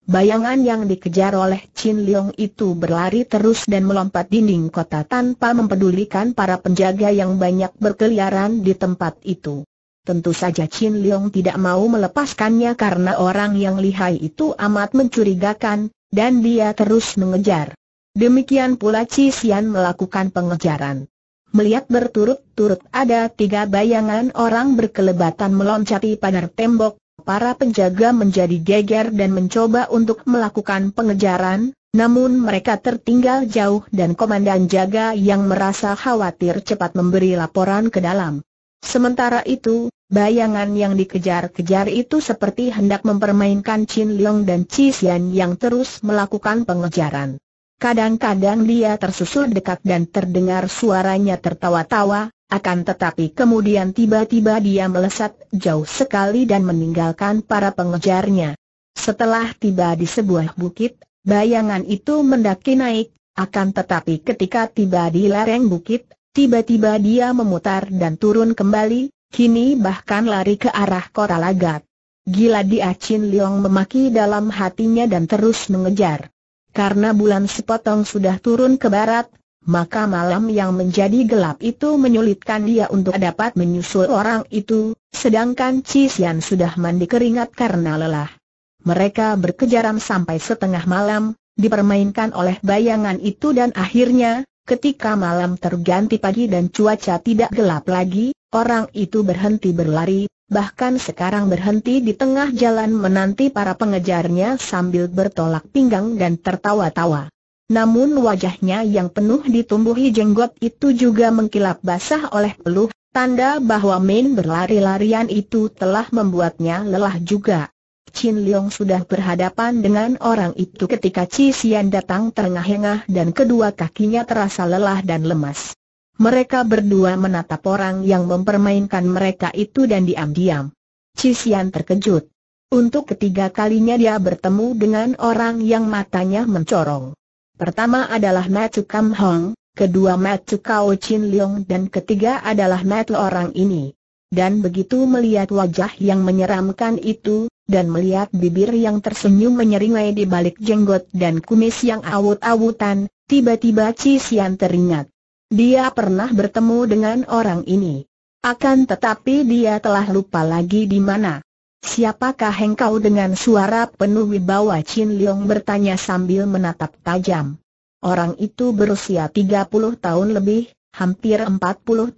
Bayangan yang dikejar oleh Chin Leong itu berlari terus dan melompat dinding kota tanpa mempedulikan para penjaga yang banyak berkeliaran di tempat itu. Tentu saja Chin Leong tidak mau melepaskannya karena orang yang lihai itu amat mencurigakan, dan dia terus mengejar. Demikian pula Chi Xian melakukan pengejaran. Melihat berturut-turut ada tiga bayangan orang berkelebatan meloncati pagar tembok, para penjaga menjadi geger dan mencoba untuk melakukan pengejaran, namun mereka tertinggal jauh dan komandan jaga yang merasa khawatir cepat memberi laporan ke dalam. Sementara itu, bayangan yang dikejar-kejar itu seperti hendak mempermainkan Chin Leong dan Chi Xian yang terus melakukan pengejaran. Kadang-kadang dia tersusul dekat dan terdengar suaranya tertawa-tawa, akan tetapi kemudian tiba-tiba dia melesat jauh sekali dan meninggalkan para pengejarnya. Setelah tiba di sebuah bukit, bayangan itu mendaki naik, akan tetapi ketika tiba di lereng bukit, tiba-tiba dia memutar dan turun kembali, kini bahkan lari ke arah kota lagat. Gila dia Chin Leong memaki dalam hatinya dan terus mengejar. Karena bulan sepotong sudah turun ke barat, maka malam yang menjadi gelap itu menyulitkan dia untuk dapat menyusul orang itu, sedangkan Cisian sudah mandi keringat karena lelah. Mereka berkejaran sampai setengah malam, dipermainkan oleh bayangan itu dan akhirnya, ketika malam terganti pagi dan cuaca tidak gelap lagi, orang itu berhenti berlari, bahkan sekarang berhenti di tengah jalan menanti para pengejarnya sambil bertolak pinggang dan tertawa-tawa. Namun wajahnya yang penuh ditumbuhi jenggot itu juga mengkilap basah oleh peluh, tanda bahwa main berlari-larian itu telah membuatnya lelah juga. Chin Leong sudah berhadapan dengan orang itu ketika Chi Xian datang terengah-engah dan kedua kakinya terasa lelah dan lemas. Mereka berdua menatap orang yang mempermainkan mereka itu dan diam-diam. Cisian terkejut. Untuk ketiga kalinya dia bertemu dengan orang yang matanya mencorong. Pertama adalah Matu Kam Hong, kedua Matu Kao Chin Leong dan ketiga adalah Matu orang ini. Dan begitu melihat wajah yang menyeramkan itu, dan melihat bibir yang tersenyum menyeringai di balik jenggot dan kumis yang awut-awutan, tiba-tiba Cisian teringat. Dia pernah bertemu dengan orang ini. Akan tetapi dia telah lupa lagi di mana. Siapakah engkau dengan suara penuh wibawa Chin Leong bertanya sambil menatap tajam. Orang itu berusia 30 tahun lebih, hampir 40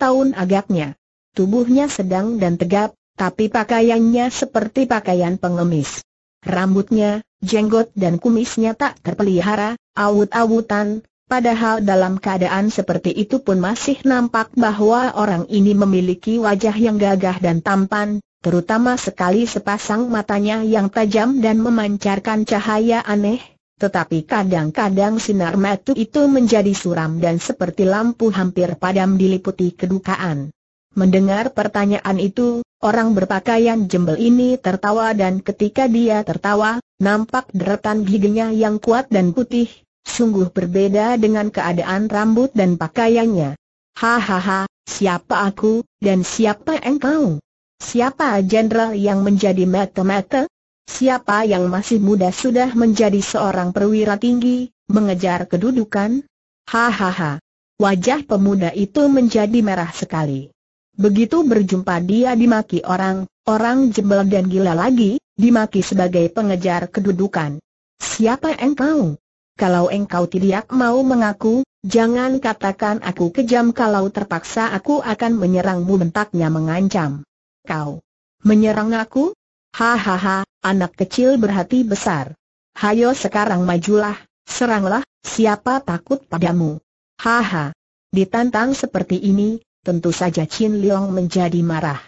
tahun agaknya. Tubuhnya sedang dan tegap, tapi pakaiannya seperti pakaian pengemis. Rambutnya, jenggot dan kumisnya tak terpelihara, awut-awutan, Padahal dalam keadaan seperti itu pun masih nampak bahwa orang ini memiliki wajah yang gagah dan tampan, terutama sekali sepasang matanya yang tajam dan memancarkan cahaya aneh, tetapi kadang-kadang sinar mata itu menjadi suram dan seperti lampu hampir padam diliputi kedukaan. Mendengar pertanyaan itu, orang berpakaian jembel ini tertawa dan ketika dia tertawa, nampak deretan giginya yang kuat dan putih, sungguh berbeda dengan keadaan rambut dan pakaiannya. Hahaha, siapa aku, dan siapa engkau? Siapa jenderal yang menjadi mata-mata? Siapa yang masih muda sudah menjadi seorang perwira tinggi, mengejar kedudukan? Hahaha. Wajah pemuda itu menjadi merah sekali. Begitu berjumpa dia dimaki orang, orang jebel dan gila lagi, dimaki sebagai pengejar kedudukan. Siapa engkau? Kalau engkau tidak mau mengaku, jangan katakan aku kejam kalau terpaksa aku akan menyerangmu bentaknya mengancam kau. Menyerang aku? Hahaha, anak kecil berhati besar. Hayo sekarang majulah, seranglah, siapa takut padamu? Haha. Ditantang seperti ini, tentu saja Chin Leong menjadi marah.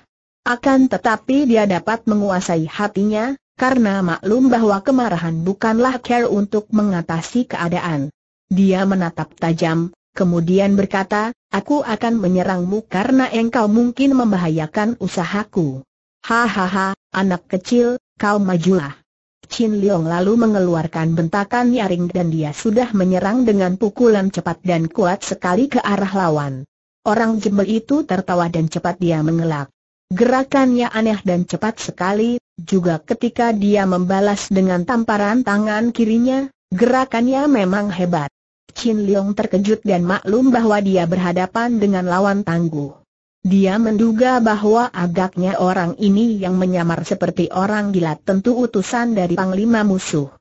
Akan tetapi dia dapat menguasai hatinya, karena maklum bahwa kemarahan bukanlah care untuk mengatasi keadaan. Dia menatap tajam, kemudian berkata, aku akan menyerangmu karena engkau mungkin membahayakan usahaku. Hahaha, anak kecil, kau majulah. Chin Leong lalu mengeluarkan bentakan nyaring dan dia sudah menyerang dengan pukulan cepat dan kuat sekali ke arah lawan. Orang jembel itu tertawa dan cepat dia mengelak. Gerakannya aneh dan cepat sekali, juga ketika dia membalas dengan tamparan tangan kirinya, gerakannya memang hebat. Chin Leong terkejut dan maklum bahwa dia berhadapan dengan lawan tangguh. Dia menduga bahwa agaknya orang ini yang menyamar seperti orang gila tentu utusan dari panglima musuh.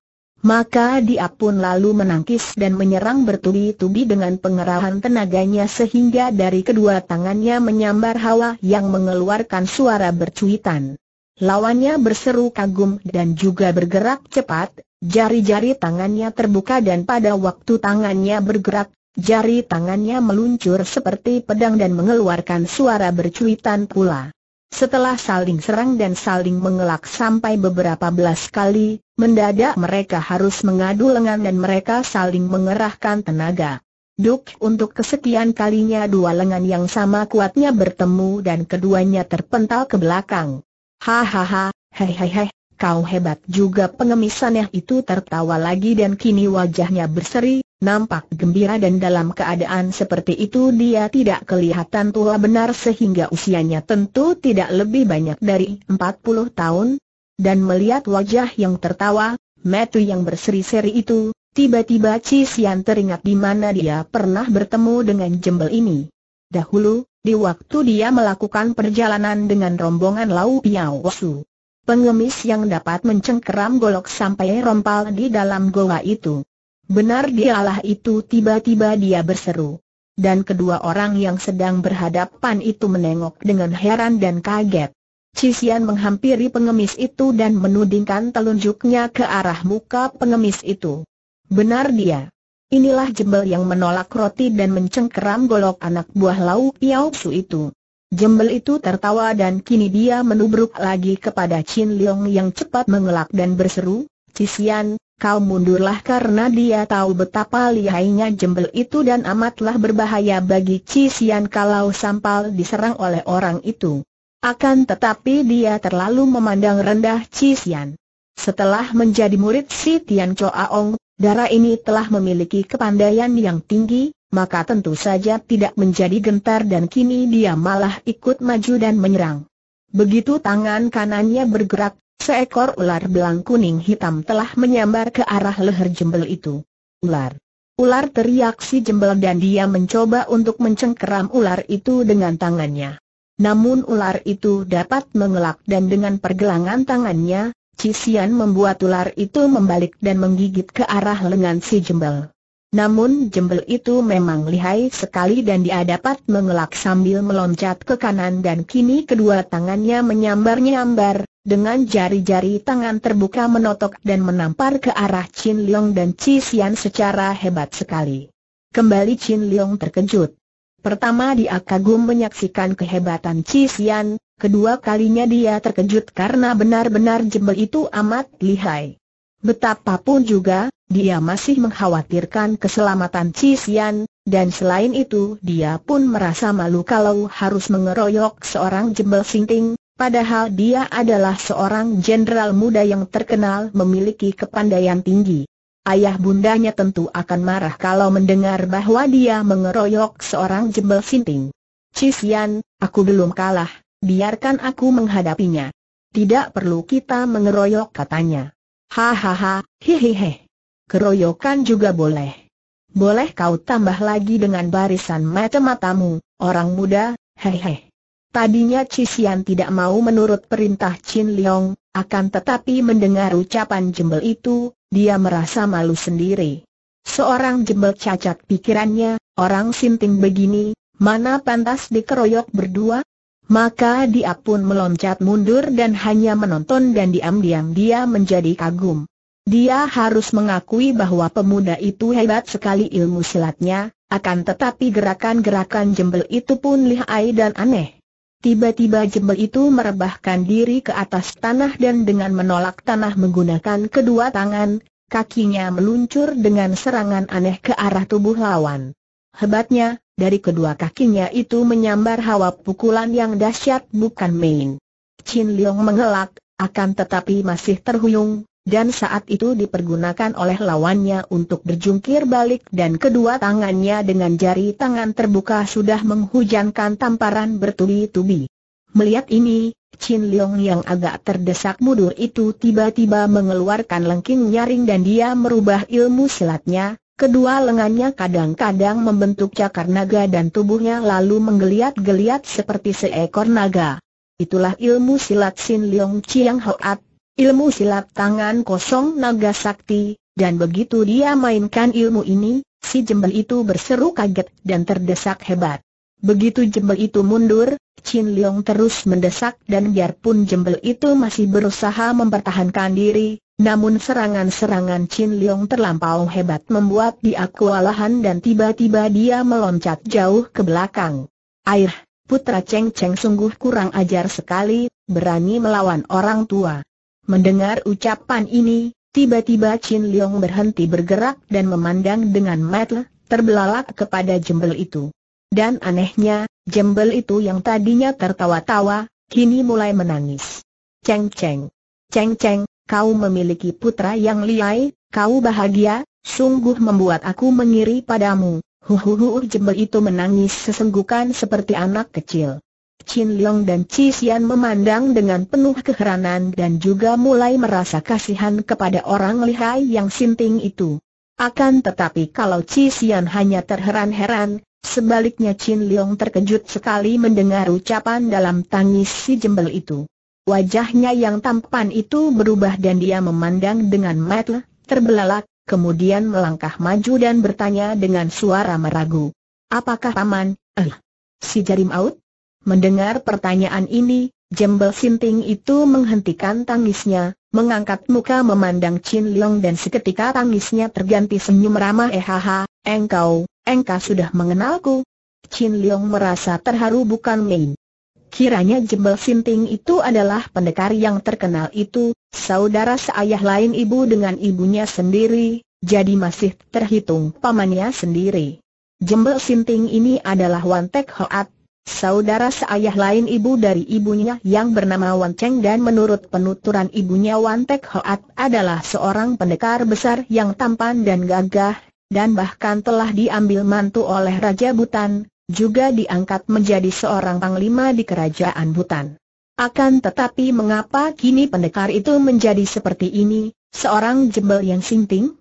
Maka dia pun lalu menangkis dan menyerang bertubi-tubi dengan pengerahan tenaganya sehingga dari kedua tangannya menyambar hawa yang mengeluarkan suara bercuitan. Lawannya berseru kagum dan juga bergerak cepat, Jari-jari tangannya terbuka dan pada waktu tangannya bergerak, jari tangannya meluncur seperti pedang dan mengeluarkan suara bercuitan pula. Setelah saling serang dan saling mengelak sampai beberapa belas kali, mendadak mereka harus mengadu lengan dan mereka saling mengerahkan tenaga. Duk untuk kesekian kalinya dua lengan yang sama kuatnya bertemu dan keduanya terpental ke belakang. Hahaha, hehehe, kau hebat juga pengemisannya itu tertawa lagi dan kini wajahnya berseri, nampak gembira dan dalam keadaan seperti itu dia tidak kelihatan tua benar sehingga usianya tentu tidak lebih banyak dari 40 tahun. Dan melihat wajah yang tertawa, metu yang berseri-seri itu, tiba-tiba Cisian teringat di mana dia pernah bertemu dengan jembel ini. Dahulu, di waktu dia melakukan perjalanan dengan rombongan Lau Piao Su pengemis yang dapat mencengkeram golok sampai rompal di dalam goa itu. Benar dialah itu tiba-tiba dia berseru. Dan kedua orang yang sedang berhadapan itu menengok dengan heran dan kaget. Cisian menghampiri pengemis itu dan menudingkan telunjuknya ke arah muka pengemis itu. Benar dia. Inilah jebel yang menolak roti dan mencengkeram golok anak buah lauk Piau Su itu. Jembel itu tertawa dan kini dia menubruk lagi kepada Chin Leong yang cepat mengelak dan berseru, Cisian, kau mundurlah karena dia tahu betapa lihainya jembel itu dan amatlah berbahaya bagi Cisian kalau sampal diserang oleh orang itu. Akan tetapi dia terlalu memandang rendah Cisian. Setelah menjadi murid si Tian Cho Ong, darah ini telah memiliki kepandaian yang tinggi, maka tentu saja tidak menjadi gentar dan kini dia malah ikut maju dan menyerang. Begitu tangan kanannya bergerak, seekor ular belang kuning hitam telah menyambar ke arah leher jembel itu. Ular! Ular teriak si jembel dan dia mencoba untuk mencengkeram ular itu dengan tangannya. Namun ular itu dapat mengelak dan dengan pergelangan tangannya, Cisian membuat ular itu membalik dan menggigit ke arah lengan si jembel. Namun jembel itu memang lihai sekali dan dia dapat mengelak sambil meloncat ke kanan dan kini kedua tangannya menyambar-nyambar, dengan jari-jari tangan terbuka menotok dan menampar ke arah Chin Leong dan Chi Xian secara hebat sekali. Kembali Chin Leong terkejut. Pertama dia kagum menyaksikan kehebatan Chi Xian, kedua kalinya dia terkejut karena benar-benar jembel itu amat lihai. Betapapun juga, dia masih mengkhawatirkan keselamatan Cisian, dan selain itu dia pun merasa malu kalau harus mengeroyok seorang jembel sinting, padahal dia adalah seorang jenderal muda yang terkenal memiliki kepandaian tinggi. Ayah bundanya tentu akan marah kalau mendengar bahwa dia mengeroyok seorang jembel sinting. Cisian, aku belum kalah, biarkan aku menghadapinya. Tidak perlu kita mengeroyok katanya. Hahaha, hihihih keroyokan juga boleh. Boleh kau tambah lagi dengan barisan mata-matamu, orang muda, hehe. Tadinya Cisian tidak mau menurut perintah Chin Leong, akan tetapi mendengar ucapan jembel itu, dia merasa malu sendiri. Seorang jembel cacat pikirannya, orang sinting begini, mana pantas dikeroyok berdua? Maka dia pun meloncat mundur dan hanya menonton dan diam-diam dia menjadi kagum. Dia harus mengakui bahwa pemuda itu hebat sekali ilmu silatnya, akan tetapi gerakan-gerakan jembel itu pun lihai dan aneh. Tiba-tiba jembel itu merebahkan diri ke atas tanah dan dengan menolak tanah menggunakan kedua tangan, kakinya meluncur dengan serangan aneh ke arah tubuh lawan. Hebatnya, dari kedua kakinya itu menyambar hawa pukulan yang dahsyat bukan main. Chin Leong mengelak, akan tetapi masih terhuyung, dan saat itu dipergunakan oleh lawannya untuk berjungkir balik dan kedua tangannya dengan jari tangan terbuka sudah menghujankan tamparan bertubi-tubi. Melihat ini, Chin Leong yang agak terdesak mundur itu tiba-tiba mengeluarkan lengking nyaring dan dia merubah ilmu silatnya, kedua lengannya kadang-kadang membentuk cakar naga dan tubuhnya lalu menggeliat-geliat seperti seekor naga. Itulah ilmu silat Chin Leong Chiang Hoat ilmu silat tangan kosong naga sakti, dan begitu dia mainkan ilmu ini, si jembel itu berseru kaget dan terdesak hebat. Begitu jembel itu mundur, Chin Leong terus mendesak dan biarpun jembel itu masih berusaha mempertahankan diri, namun serangan-serangan Chin Leong terlampau hebat membuat dia kewalahan dan tiba-tiba dia meloncat jauh ke belakang. Air, putra Cheng Cheng sungguh kurang ajar sekali, berani melawan orang tua. Mendengar ucapan ini, tiba-tiba Chin Leong berhenti bergerak dan memandang dengan mata terbelalak kepada jembel itu. Dan anehnya, jembel itu yang tadinya tertawa-tawa, kini mulai menangis. Ceng Ceng. Ceng Ceng, kau memiliki putra yang liai, kau bahagia, sungguh membuat aku mengiri padamu. Huhuhu jembel itu menangis sesenggukan seperti anak kecil. Chin Leong dan Chi Xian memandang dengan penuh keheranan dan juga mulai merasa kasihan kepada orang lihai yang sinting itu. Akan tetapi kalau Chi Xian hanya terheran-heran, sebaliknya Chin Leong terkejut sekali mendengar ucapan dalam tangis si jembel itu. Wajahnya yang tampan itu berubah dan dia memandang dengan mata terbelalak, kemudian melangkah maju dan bertanya dengan suara meragu. Apakah paman, eh, si jarim out? Mendengar pertanyaan ini, Jembel Sinting itu menghentikan tangisnya, mengangkat muka memandang Chin Leong dan seketika tangisnya terganti senyum ramah eh ehaha, engkau, engkau sudah mengenalku. Chin Leong merasa terharu bukan main. Kiranya Jembel Sinting itu adalah pendekar yang terkenal itu, saudara seayah lain ibu dengan ibunya sendiri, jadi masih terhitung pamannya sendiri. Jembel Sinting ini adalah Wan Tek Hoat, Saudara seayah lain ibu dari ibunya yang bernama Wan Cheng dan menurut penuturan ibunya Wan Tek Hoat adalah seorang pendekar besar yang tampan dan gagah, dan bahkan telah diambil mantu oleh Raja Butan, juga diangkat menjadi seorang panglima di kerajaan Butan. Akan tetapi mengapa kini pendekar itu menjadi seperti ini, seorang jebel yang sinting?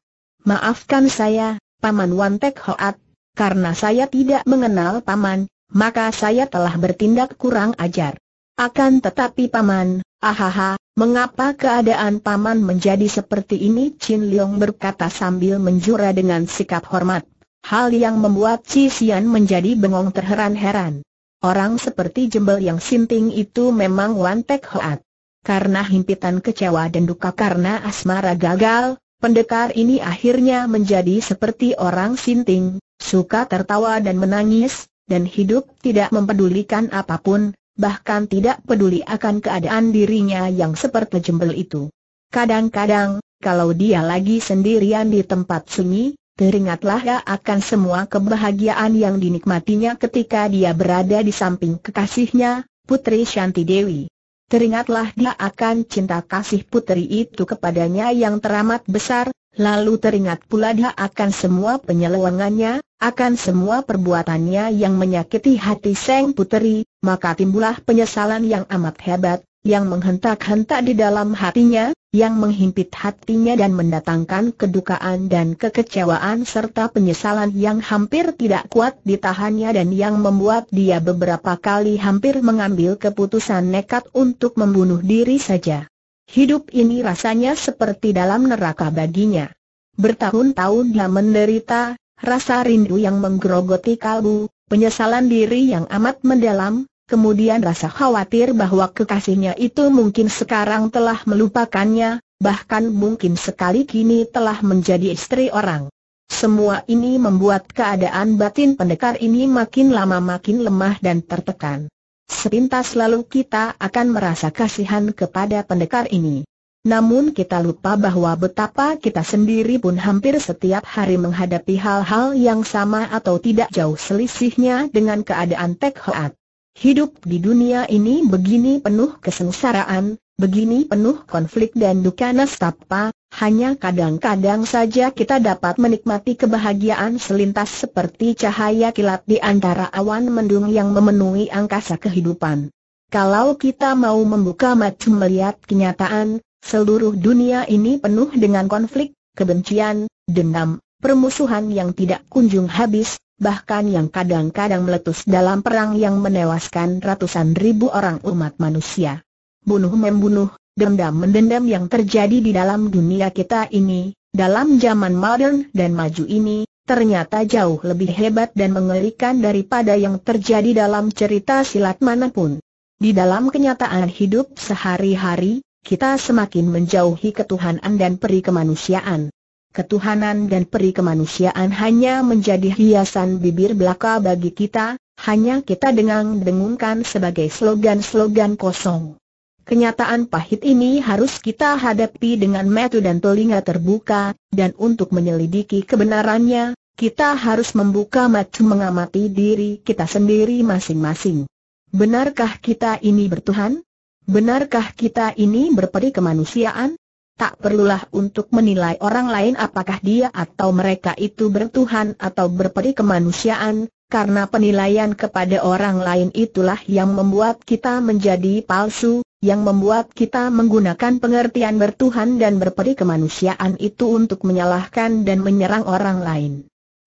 Maafkan saya, Paman Wan Tek Hoat, karena saya tidak mengenal Paman, maka saya telah bertindak kurang ajar. Akan tetapi paman, ahaha, mengapa keadaan paman menjadi seperti ini? Chin Leong berkata sambil menjura dengan sikap hormat. Hal yang membuat Chi Xian menjadi bengong terheran-heran. Orang seperti jembel yang sinting itu memang wantek hoat. Karena himpitan kecewa dan duka karena asmara gagal, pendekar ini akhirnya menjadi seperti orang sinting, suka tertawa dan menangis, dan hidup tidak mempedulikan apapun, bahkan tidak peduli akan keadaan dirinya yang seperti jembel itu. Kadang-kadang, kalau dia lagi sendirian di tempat sunyi, teringatlah ia akan semua kebahagiaan yang dinikmatinya ketika dia berada di samping kekasihnya, Putri Shanti Dewi. Teringatlah dia akan cinta kasih puteri itu kepadanya yang teramat besar, lalu teringat pula dia akan semua penyelewangannya, akan semua perbuatannya yang menyakiti hati sang Puteri, maka timbulah penyesalan yang amat hebat, yang menghentak-hentak di dalam hatinya, yang menghimpit hatinya dan mendatangkan kedukaan dan kekecewaan serta penyesalan yang hampir tidak kuat ditahannya dan yang membuat dia beberapa kali hampir mengambil keputusan nekat untuk membunuh diri saja. Hidup ini rasanya seperti dalam neraka baginya. Bertahun-tahun dia menderita, rasa rindu yang menggerogoti kalbu, penyesalan diri yang amat mendalam, kemudian rasa khawatir bahwa kekasihnya itu mungkin sekarang telah melupakannya, bahkan mungkin sekali kini telah menjadi istri orang. Semua ini membuat keadaan batin pendekar ini makin lama makin lemah dan tertekan. Sepintas lalu kita akan merasa kasihan kepada pendekar ini. Namun kita lupa bahwa betapa kita sendiri pun hampir setiap hari menghadapi hal-hal yang sama atau tidak jauh selisihnya dengan keadaan Tek Hoat. Hidup di dunia ini begini penuh kesengsaraan, begini penuh konflik dan duka nastapa, hanya kadang-kadang saja kita dapat menikmati kebahagiaan selintas seperti cahaya kilat di antara awan mendung yang memenuhi angkasa kehidupan. Kalau kita mau membuka mata melihat kenyataan, seluruh dunia ini penuh dengan konflik, kebencian, dendam, permusuhan yang tidak kunjung habis, bahkan yang kadang-kadang meletus dalam perang yang menewaskan ratusan ribu orang umat manusia. Bunuh-membunuh, dendam-mendendam yang terjadi di dalam dunia kita ini, dalam zaman modern dan maju ini, ternyata jauh lebih hebat dan mengerikan daripada yang terjadi dalam cerita silat manapun. Di dalam kenyataan hidup sehari-hari, kita semakin menjauhi ketuhanan dan peri kemanusiaan ketuhanan dan peri kemanusiaan hanya menjadi hiasan bibir belaka bagi kita, hanya kita dengang-dengungkan sebagai slogan-slogan kosong. Kenyataan pahit ini harus kita hadapi dengan metu dan telinga terbuka, dan untuk menyelidiki kebenarannya, kita harus membuka mata mengamati diri kita sendiri masing-masing. Benarkah kita ini bertuhan? Benarkah kita ini berperi kemanusiaan? tak perlulah untuk menilai orang lain apakah dia atau mereka itu bertuhan atau berperi kemanusiaan, karena penilaian kepada orang lain itulah yang membuat kita menjadi palsu, yang membuat kita menggunakan pengertian bertuhan dan berperi kemanusiaan itu untuk menyalahkan dan menyerang orang lain.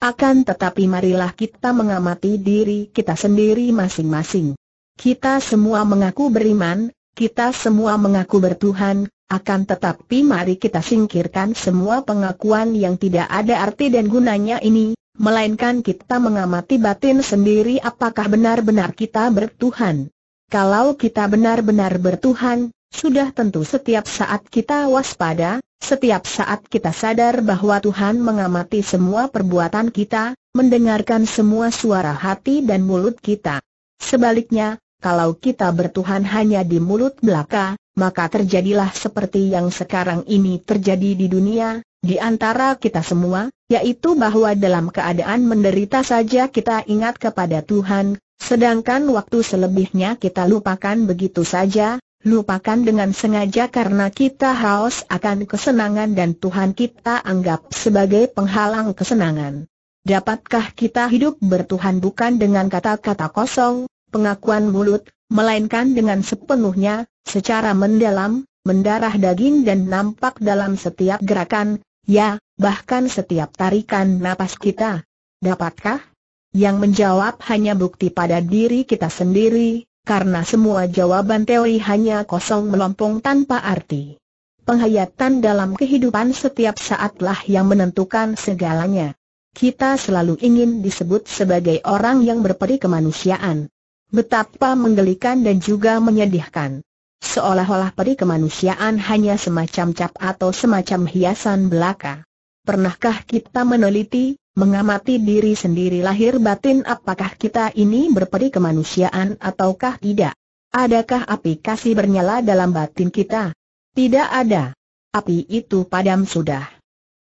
Akan tetapi marilah kita mengamati diri kita sendiri masing-masing. Kita semua mengaku beriman, kita semua mengaku bertuhan, akan tetapi mari kita singkirkan semua pengakuan yang tidak ada arti dan gunanya ini, melainkan kita mengamati batin sendiri apakah benar-benar kita bertuhan. Kalau kita benar-benar bertuhan, sudah tentu setiap saat kita waspada, setiap saat kita sadar bahwa Tuhan mengamati semua perbuatan kita, mendengarkan semua suara hati dan mulut kita. Sebaliknya, kalau kita bertuhan hanya di mulut belaka, maka terjadilah seperti yang sekarang ini terjadi di dunia, di antara kita semua, yaitu bahwa dalam keadaan menderita saja kita ingat kepada Tuhan, sedangkan waktu selebihnya kita lupakan begitu saja, lupakan dengan sengaja karena kita haus akan kesenangan dan Tuhan kita anggap sebagai penghalang kesenangan. Dapatkah kita hidup bertuhan bukan dengan kata-kata kosong, pengakuan mulut, melainkan dengan sepenuhnya, Secara mendalam, mendarah daging dan nampak dalam setiap gerakan, ya, bahkan setiap tarikan napas kita. Dapatkah? Yang menjawab hanya bukti pada diri kita sendiri, karena semua jawaban teori hanya kosong melompong tanpa arti. Penghayatan dalam kehidupan setiap saatlah yang menentukan segalanya. Kita selalu ingin disebut sebagai orang yang berperi kemanusiaan. Betapa menggelikan dan juga menyedihkan. Seolah-olah peri kemanusiaan hanya semacam cap atau semacam hiasan belaka. Pernahkah kita meneliti, mengamati diri sendiri lahir batin apakah kita ini berperi kemanusiaan ataukah tidak? Adakah api kasih bernyala dalam batin kita? Tidak ada. Api itu padam sudah.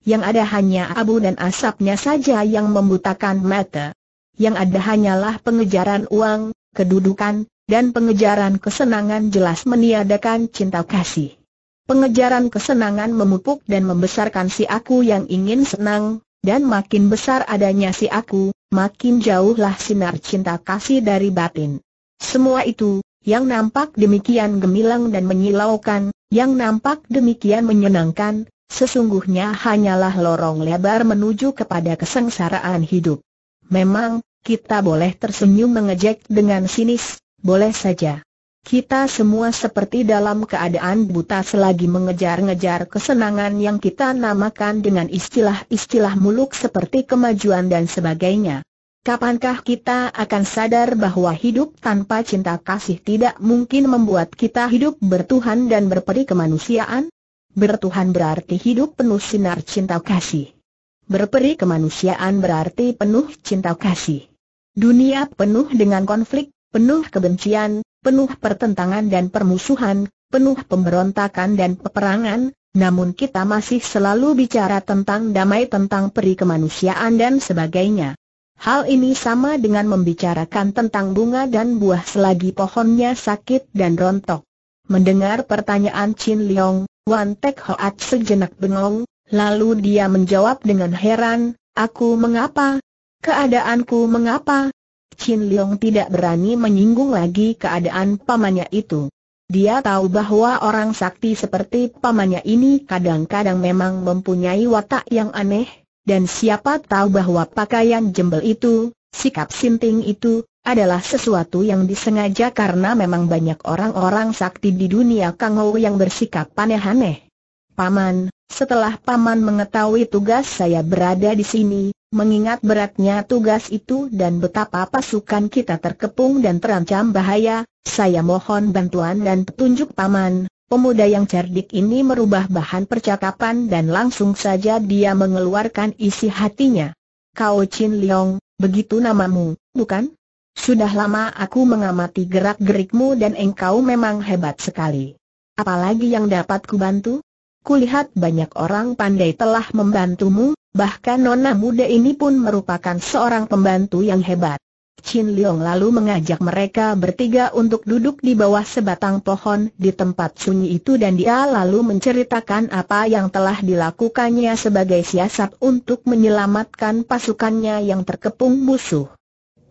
Yang ada hanya abu dan asapnya saja yang membutakan mata. Yang ada hanyalah pengejaran uang, kedudukan, dan pengejaran kesenangan jelas meniadakan cinta kasih. Pengejaran kesenangan memupuk dan membesarkan si aku yang ingin senang, dan makin besar adanya si aku, makin jauhlah sinar cinta kasih dari batin. Semua itu, yang nampak demikian gemilang dan menyilaukan, yang nampak demikian menyenangkan, sesungguhnya hanyalah lorong lebar menuju kepada kesengsaraan hidup. Memang, kita boleh tersenyum mengejek dengan sinis, boleh saja. Kita semua seperti dalam keadaan buta selagi mengejar-ngejar kesenangan yang kita namakan dengan istilah-istilah muluk seperti kemajuan dan sebagainya. Kapankah kita akan sadar bahwa hidup tanpa cinta kasih tidak mungkin membuat kita hidup bertuhan dan berperi kemanusiaan? Bertuhan berarti hidup penuh sinar cinta kasih. Berperi kemanusiaan berarti penuh cinta kasih. Dunia penuh dengan konflik, penuh kebencian, penuh pertentangan dan permusuhan, penuh pemberontakan dan peperangan, namun kita masih selalu bicara tentang damai tentang peri kemanusiaan dan sebagainya. Hal ini sama dengan membicarakan tentang bunga dan buah selagi pohonnya sakit dan rontok. Mendengar pertanyaan Chin Leong, Wan Tek Hoat sejenak bengong, lalu dia menjawab dengan heran, Aku mengapa? Keadaanku mengapa? Chin Leong tidak berani menyinggung lagi keadaan pamannya itu. Dia tahu bahwa orang sakti seperti pamannya ini kadang-kadang memang mempunyai watak yang aneh, dan siapa tahu bahwa pakaian jembel itu, sikap sinting itu, adalah sesuatu yang disengaja karena memang banyak orang-orang sakti di dunia Kangou yang bersikap aneh-aneh. Paman, setelah Paman mengetahui tugas saya berada di sini, mengingat beratnya tugas itu dan betapa pasukan kita terkepung dan terancam bahaya, saya mohon bantuan dan petunjuk paman. Pemuda yang cerdik ini merubah bahan percakapan dan langsung saja dia mengeluarkan isi hatinya. Kau Chin Leong, begitu namamu, bukan? Sudah lama aku mengamati gerak-gerikmu dan engkau memang hebat sekali. Apalagi yang dapat kubantu? Kulihat banyak orang pandai telah membantumu, bahkan nona muda ini pun merupakan seorang pembantu yang hebat. Chin Leong lalu mengajak mereka bertiga untuk duduk di bawah sebatang pohon di tempat sunyi itu dan dia lalu menceritakan apa yang telah dilakukannya sebagai siasat untuk menyelamatkan pasukannya yang terkepung musuh.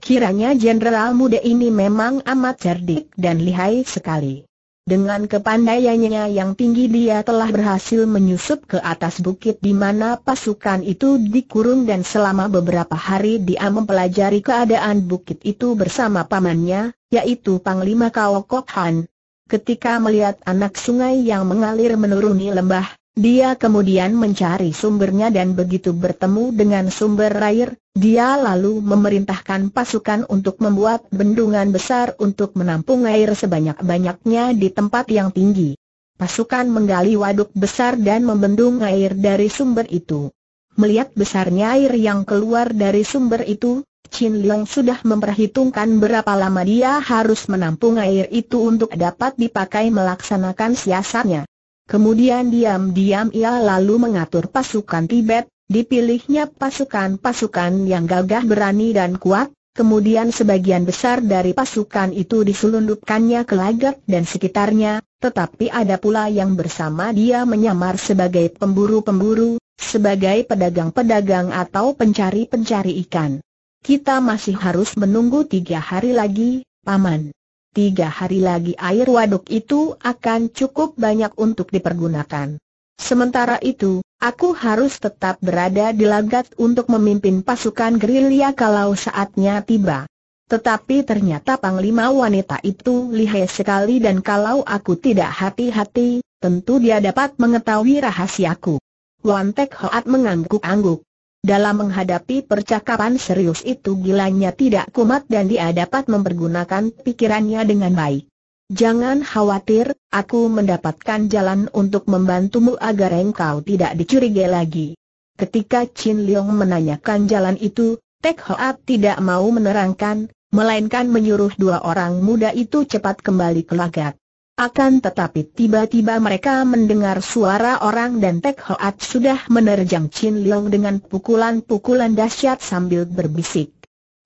Kiranya jenderal muda ini memang amat cerdik dan lihai sekali. Dengan kepandaiannya yang tinggi dia telah berhasil menyusup ke atas bukit di mana pasukan itu dikurung dan selama beberapa hari dia mempelajari keadaan bukit itu bersama pamannya, yaitu Panglima Kau Han. Ketika melihat anak sungai yang mengalir menuruni lembah, dia kemudian mencari sumbernya dan begitu bertemu dengan sumber air, dia lalu memerintahkan pasukan untuk membuat bendungan besar untuk menampung air sebanyak-banyaknya di tempat yang tinggi. Pasukan menggali waduk besar dan membendung air dari sumber itu. Melihat besarnya air yang keluar dari sumber itu, Chin Leong sudah memperhitungkan berapa lama dia harus menampung air itu untuk dapat dipakai melaksanakan siasatnya. Kemudian diam-diam ia lalu mengatur pasukan Tibet, dipilihnya pasukan-pasukan yang gagah berani dan kuat, kemudian sebagian besar dari pasukan itu diselundupkannya ke lagat dan sekitarnya, tetapi ada pula yang bersama dia menyamar sebagai pemburu-pemburu, sebagai pedagang-pedagang atau pencari-pencari ikan. Kita masih harus menunggu tiga hari lagi, Paman tiga hari lagi air waduk itu akan cukup banyak untuk dipergunakan. Sementara itu, aku harus tetap berada di lagat untuk memimpin pasukan gerilya kalau saatnya tiba. Tetapi ternyata panglima wanita itu lihai sekali dan kalau aku tidak hati-hati, tentu dia dapat mengetahui rahasiaku. Wan Tek Hoat mengangguk-angguk. Dalam menghadapi percakapan serius itu gilanya tidak kumat dan dia dapat mempergunakan pikirannya dengan baik. Jangan khawatir, aku mendapatkan jalan untuk membantumu agar engkau tidak dicurigai lagi. Ketika Chin Leong menanyakan jalan itu, Tek Hoat tidak mau menerangkan, melainkan menyuruh dua orang muda itu cepat kembali ke lagat. Akan tetapi tiba-tiba mereka mendengar suara orang dan Tek Hoat sudah menerjang Chin Leong dengan pukulan-pukulan dahsyat sambil berbisik.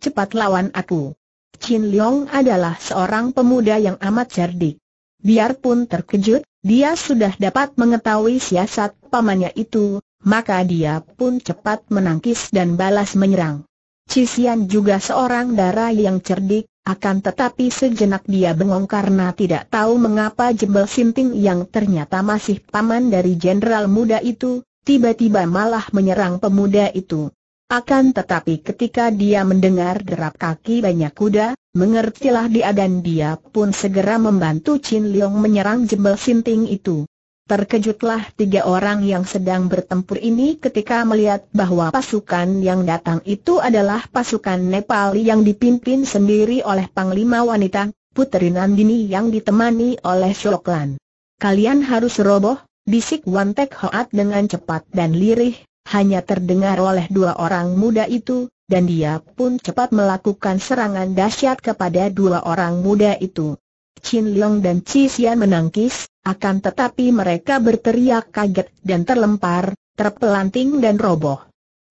Cepat lawan aku. Chin Leong adalah seorang pemuda yang amat cerdik. Biarpun terkejut, dia sudah dapat mengetahui siasat pamannya itu, maka dia pun cepat menangkis dan balas menyerang. Cisian juga seorang darah yang cerdik, akan tetapi sejenak dia bengong karena tidak tahu mengapa Jembel Sinting yang ternyata masih paman dari jenderal muda itu, tiba-tiba malah menyerang pemuda itu. Akan tetapi ketika dia mendengar derap kaki banyak kuda, mengertilah dia dan dia pun segera membantu Chin Leong menyerang Jembel Sinting itu. Terkejutlah tiga orang yang sedang bertempur ini ketika melihat bahwa pasukan yang datang itu adalah pasukan Nepal yang dipimpin sendiri oleh Panglima Wanita, Puteri Nandini yang ditemani oleh Shoklan. Kalian harus roboh, bisik Wantek Hoat dengan cepat dan lirih, hanya terdengar oleh dua orang muda itu, dan dia pun cepat melakukan serangan dahsyat kepada dua orang muda itu. Chin Long dan Chi Xian menangkis, akan tetapi mereka berteriak kaget dan terlempar, terpelanting dan roboh.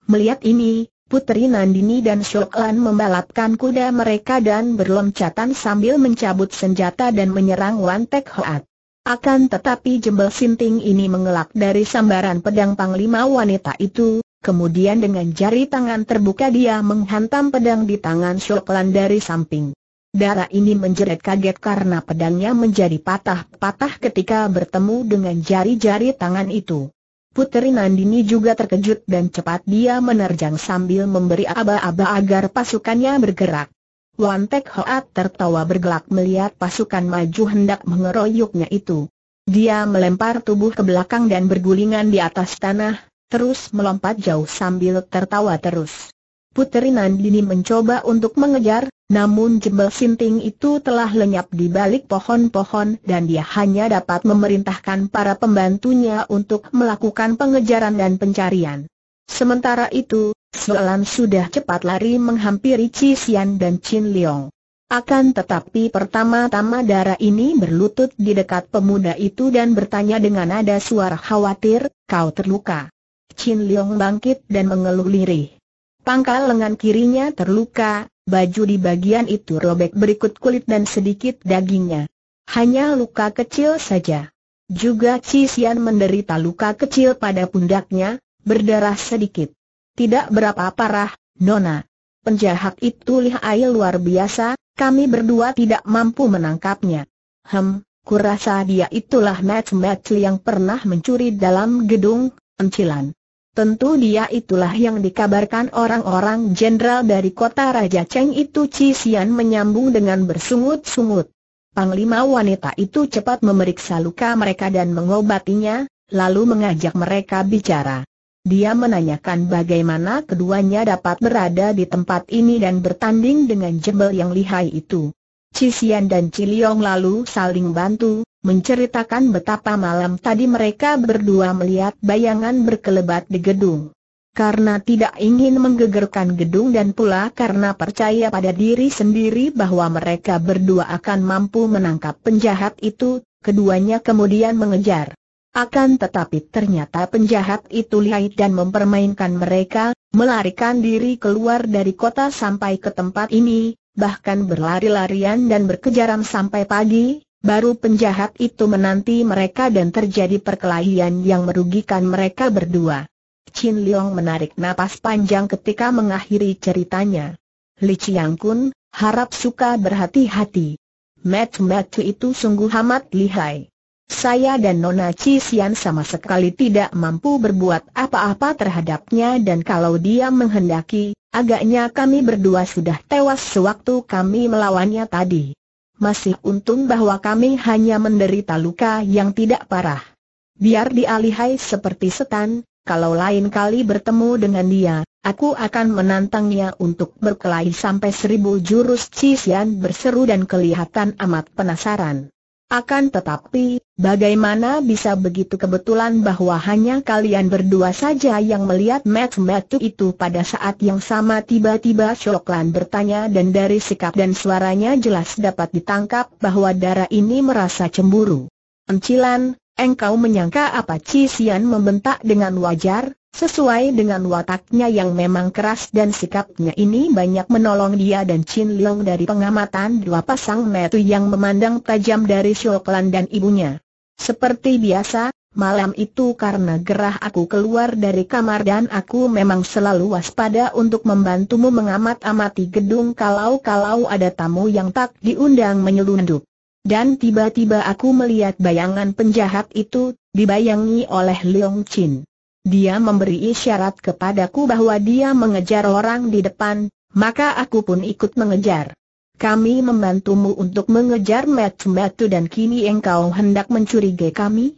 Melihat ini, Putri Nandini dan Lan membalapkan kuda mereka dan berloncatan sambil mencabut senjata dan menyerang Wan Tek Hoat. Akan tetapi jembel sinting ini mengelak dari sambaran pedang panglima wanita itu, kemudian dengan jari tangan terbuka dia menghantam pedang di tangan Lan dari samping. Darah ini menjerit kaget karena pedangnya menjadi patah-patah ketika bertemu dengan jari-jari tangan itu. Putri Nandini juga terkejut dan cepat dia menerjang sambil memberi aba-aba agar pasukannya bergerak. Wan Tek Hoat tertawa bergelak melihat pasukan maju hendak mengeroyoknya itu. Dia melempar tubuh ke belakang dan bergulingan di atas tanah, terus melompat jauh sambil tertawa terus. Puteri Nandini mencoba untuk mengejar, namun jebel sinting itu telah lenyap di balik pohon-pohon dan dia hanya dapat memerintahkan para pembantunya untuk melakukan pengejaran dan pencarian. Sementara itu, Sualan sudah cepat lari menghampiri Cisian dan Chin Leong. Akan tetapi pertama-tama darah ini berlutut di dekat pemuda itu dan bertanya dengan nada suara khawatir, kau terluka. Chin Leong bangkit dan mengeluh lirih. Pangkal lengan kirinya terluka, baju di bagian itu robek berikut kulit dan sedikit dagingnya. Hanya luka kecil saja. Juga Cisian menderita luka kecil pada pundaknya, berdarah sedikit. Tidak berapa parah, Nona. Penjahat itu lihai luar biasa, kami berdua tidak mampu menangkapnya. Hem, kurasa dia itulah match-match yang pernah mencuri dalam gedung, encilan. Tentu dia itulah yang dikabarkan orang-orang jenderal dari kota Raja Cheng itu Chi menyambung dengan bersungut-sungut. Panglima wanita itu cepat memeriksa luka mereka dan mengobatinya, lalu mengajak mereka bicara. Dia menanyakan bagaimana keduanya dapat berada di tempat ini dan bertanding dengan jebel yang lihai itu. Cisian dan Ciliong lalu saling bantu, menceritakan betapa malam tadi mereka berdua melihat bayangan berkelebat di gedung. Karena tidak ingin menggegerkan gedung dan pula karena percaya pada diri sendiri bahwa mereka berdua akan mampu menangkap penjahat itu, keduanya kemudian mengejar. Akan tetapi ternyata penjahat itu lihai dan mempermainkan mereka, melarikan diri keluar dari kota sampai ke tempat ini, bahkan berlari-larian dan berkejaran sampai pagi, baru penjahat itu menanti mereka dan terjadi perkelahian yang merugikan mereka berdua. Chin Leong menarik napas panjang ketika mengakhiri ceritanya. Li Chiang Kun, harap suka berhati-hati. Mat Mat itu sungguh amat lihai. Saya dan Nona Chi Sian sama sekali tidak mampu berbuat apa-apa terhadapnya dan kalau dia menghendaki, agaknya kami berdua sudah tewas sewaktu kami melawannya tadi. Masih untung bahwa kami hanya menderita luka yang tidak parah. Biar dialihai seperti setan, kalau lain kali bertemu dengan dia, aku akan menantangnya untuk berkelahi sampai seribu jurus Cisian berseru dan kelihatan amat penasaran. Akan tetapi, bagaimana bisa begitu kebetulan bahwa hanya kalian berdua saja yang melihat match Matthew itu pada saat yang sama tiba-tiba Shoklan bertanya dan dari sikap dan suaranya jelas dapat ditangkap bahwa darah ini merasa cemburu. Encilan, engkau menyangka apa Cisian membentak dengan wajar, Sesuai dengan wataknya yang memang keras dan sikapnya ini banyak menolong dia dan Chin Leong dari pengamatan dua pasang metu yang memandang tajam dari Shoklan dan ibunya. Seperti biasa, malam itu karena gerah aku keluar dari kamar dan aku memang selalu waspada untuk membantumu mengamat-amati gedung kalau-kalau ada tamu yang tak diundang menyelundup. Dan tiba-tiba aku melihat bayangan penjahat itu, dibayangi oleh Leong Chin. Dia memberi isyarat kepadaku bahwa dia mengejar orang di depan, maka aku pun ikut mengejar. Kami membantumu untuk mengejar Metu-Metu dan kini engkau hendak mencurigai kami?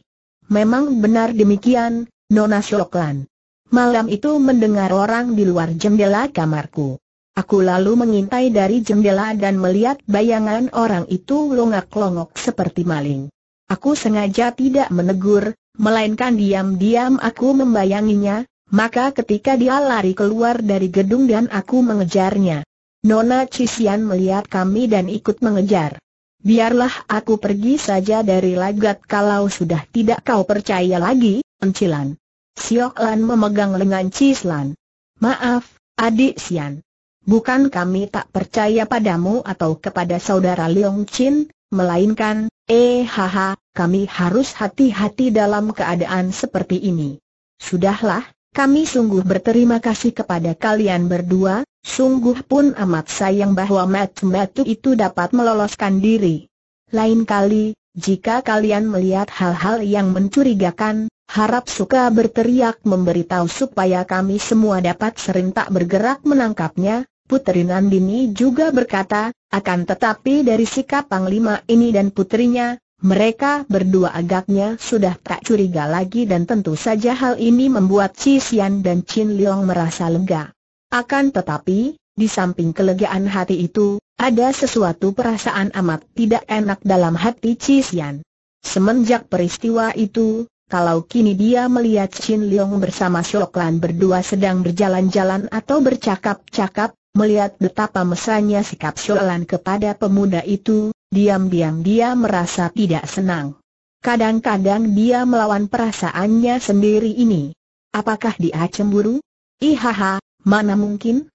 Memang benar demikian, Nona Shoklan. Malam itu mendengar orang di luar jendela kamarku. Aku lalu mengintai dari jendela dan melihat bayangan orang itu longak-longok seperti maling. Aku sengaja tidak menegur, melainkan diam-diam aku membayanginya, maka ketika dia lari keluar dari gedung dan aku mengejarnya. Nona Cisian melihat kami dan ikut mengejar. Biarlah aku pergi saja dari lagat kalau sudah tidak kau percaya lagi, Encilan. Sioklan memegang lengan Cislan. Maaf, adik Sian. Bukan kami tak percaya padamu atau kepada saudara Leong Chin, melainkan, eh haha, kami harus hati-hati dalam keadaan seperti ini. Sudahlah, kami sungguh berterima kasih kepada kalian berdua, sungguh pun amat sayang bahwa Matu-Matu itu dapat meloloskan diri. Lain kali, jika kalian melihat hal-hal yang mencurigakan, harap suka berteriak memberitahu supaya kami semua dapat serentak bergerak menangkapnya, Putri Nandini juga berkata, akan tetapi dari sikap Panglima ini dan putrinya, mereka berdua agaknya sudah tak curiga lagi dan tentu saja hal ini membuat Chi Xian dan Chin Leong merasa lega. Akan tetapi, di samping kelegaan hati itu, ada sesuatu perasaan amat tidak enak dalam hati Chi Xian. Semenjak peristiwa itu, kalau kini dia melihat Chin Leong bersama Shoklan berdua sedang berjalan-jalan atau bercakap-cakap, melihat betapa mesranya sikap Shoklan kepada pemuda itu, diam-diam dia merasa tidak senang. Kadang-kadang dia melawan perasaannya sendiri ini. Apakah dia cemburu? Ihaha, mana mungkin?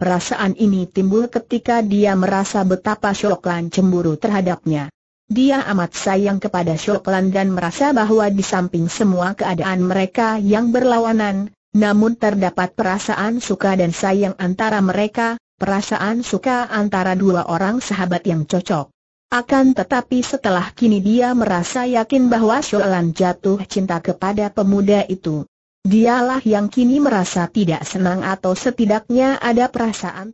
Perasaan ini timbul ketika dia merasa betapa Syoklan cemburu terhadapnya. Dia amat sayang kepada Syoklan dan merasa bahwa di samping semua keadaan mereka yang berlawanan, namun terdapat perasaan suka dan sayang antara mereka, perasaan suka antara dua orang sahabat yang cocok. Akan tetapi setelah kini dia merasa yakin bahwa Sholan jatuh cinta kepada pemuda itu. Dialah yang kini merasa tidak senang atau setidaknya ada perasaan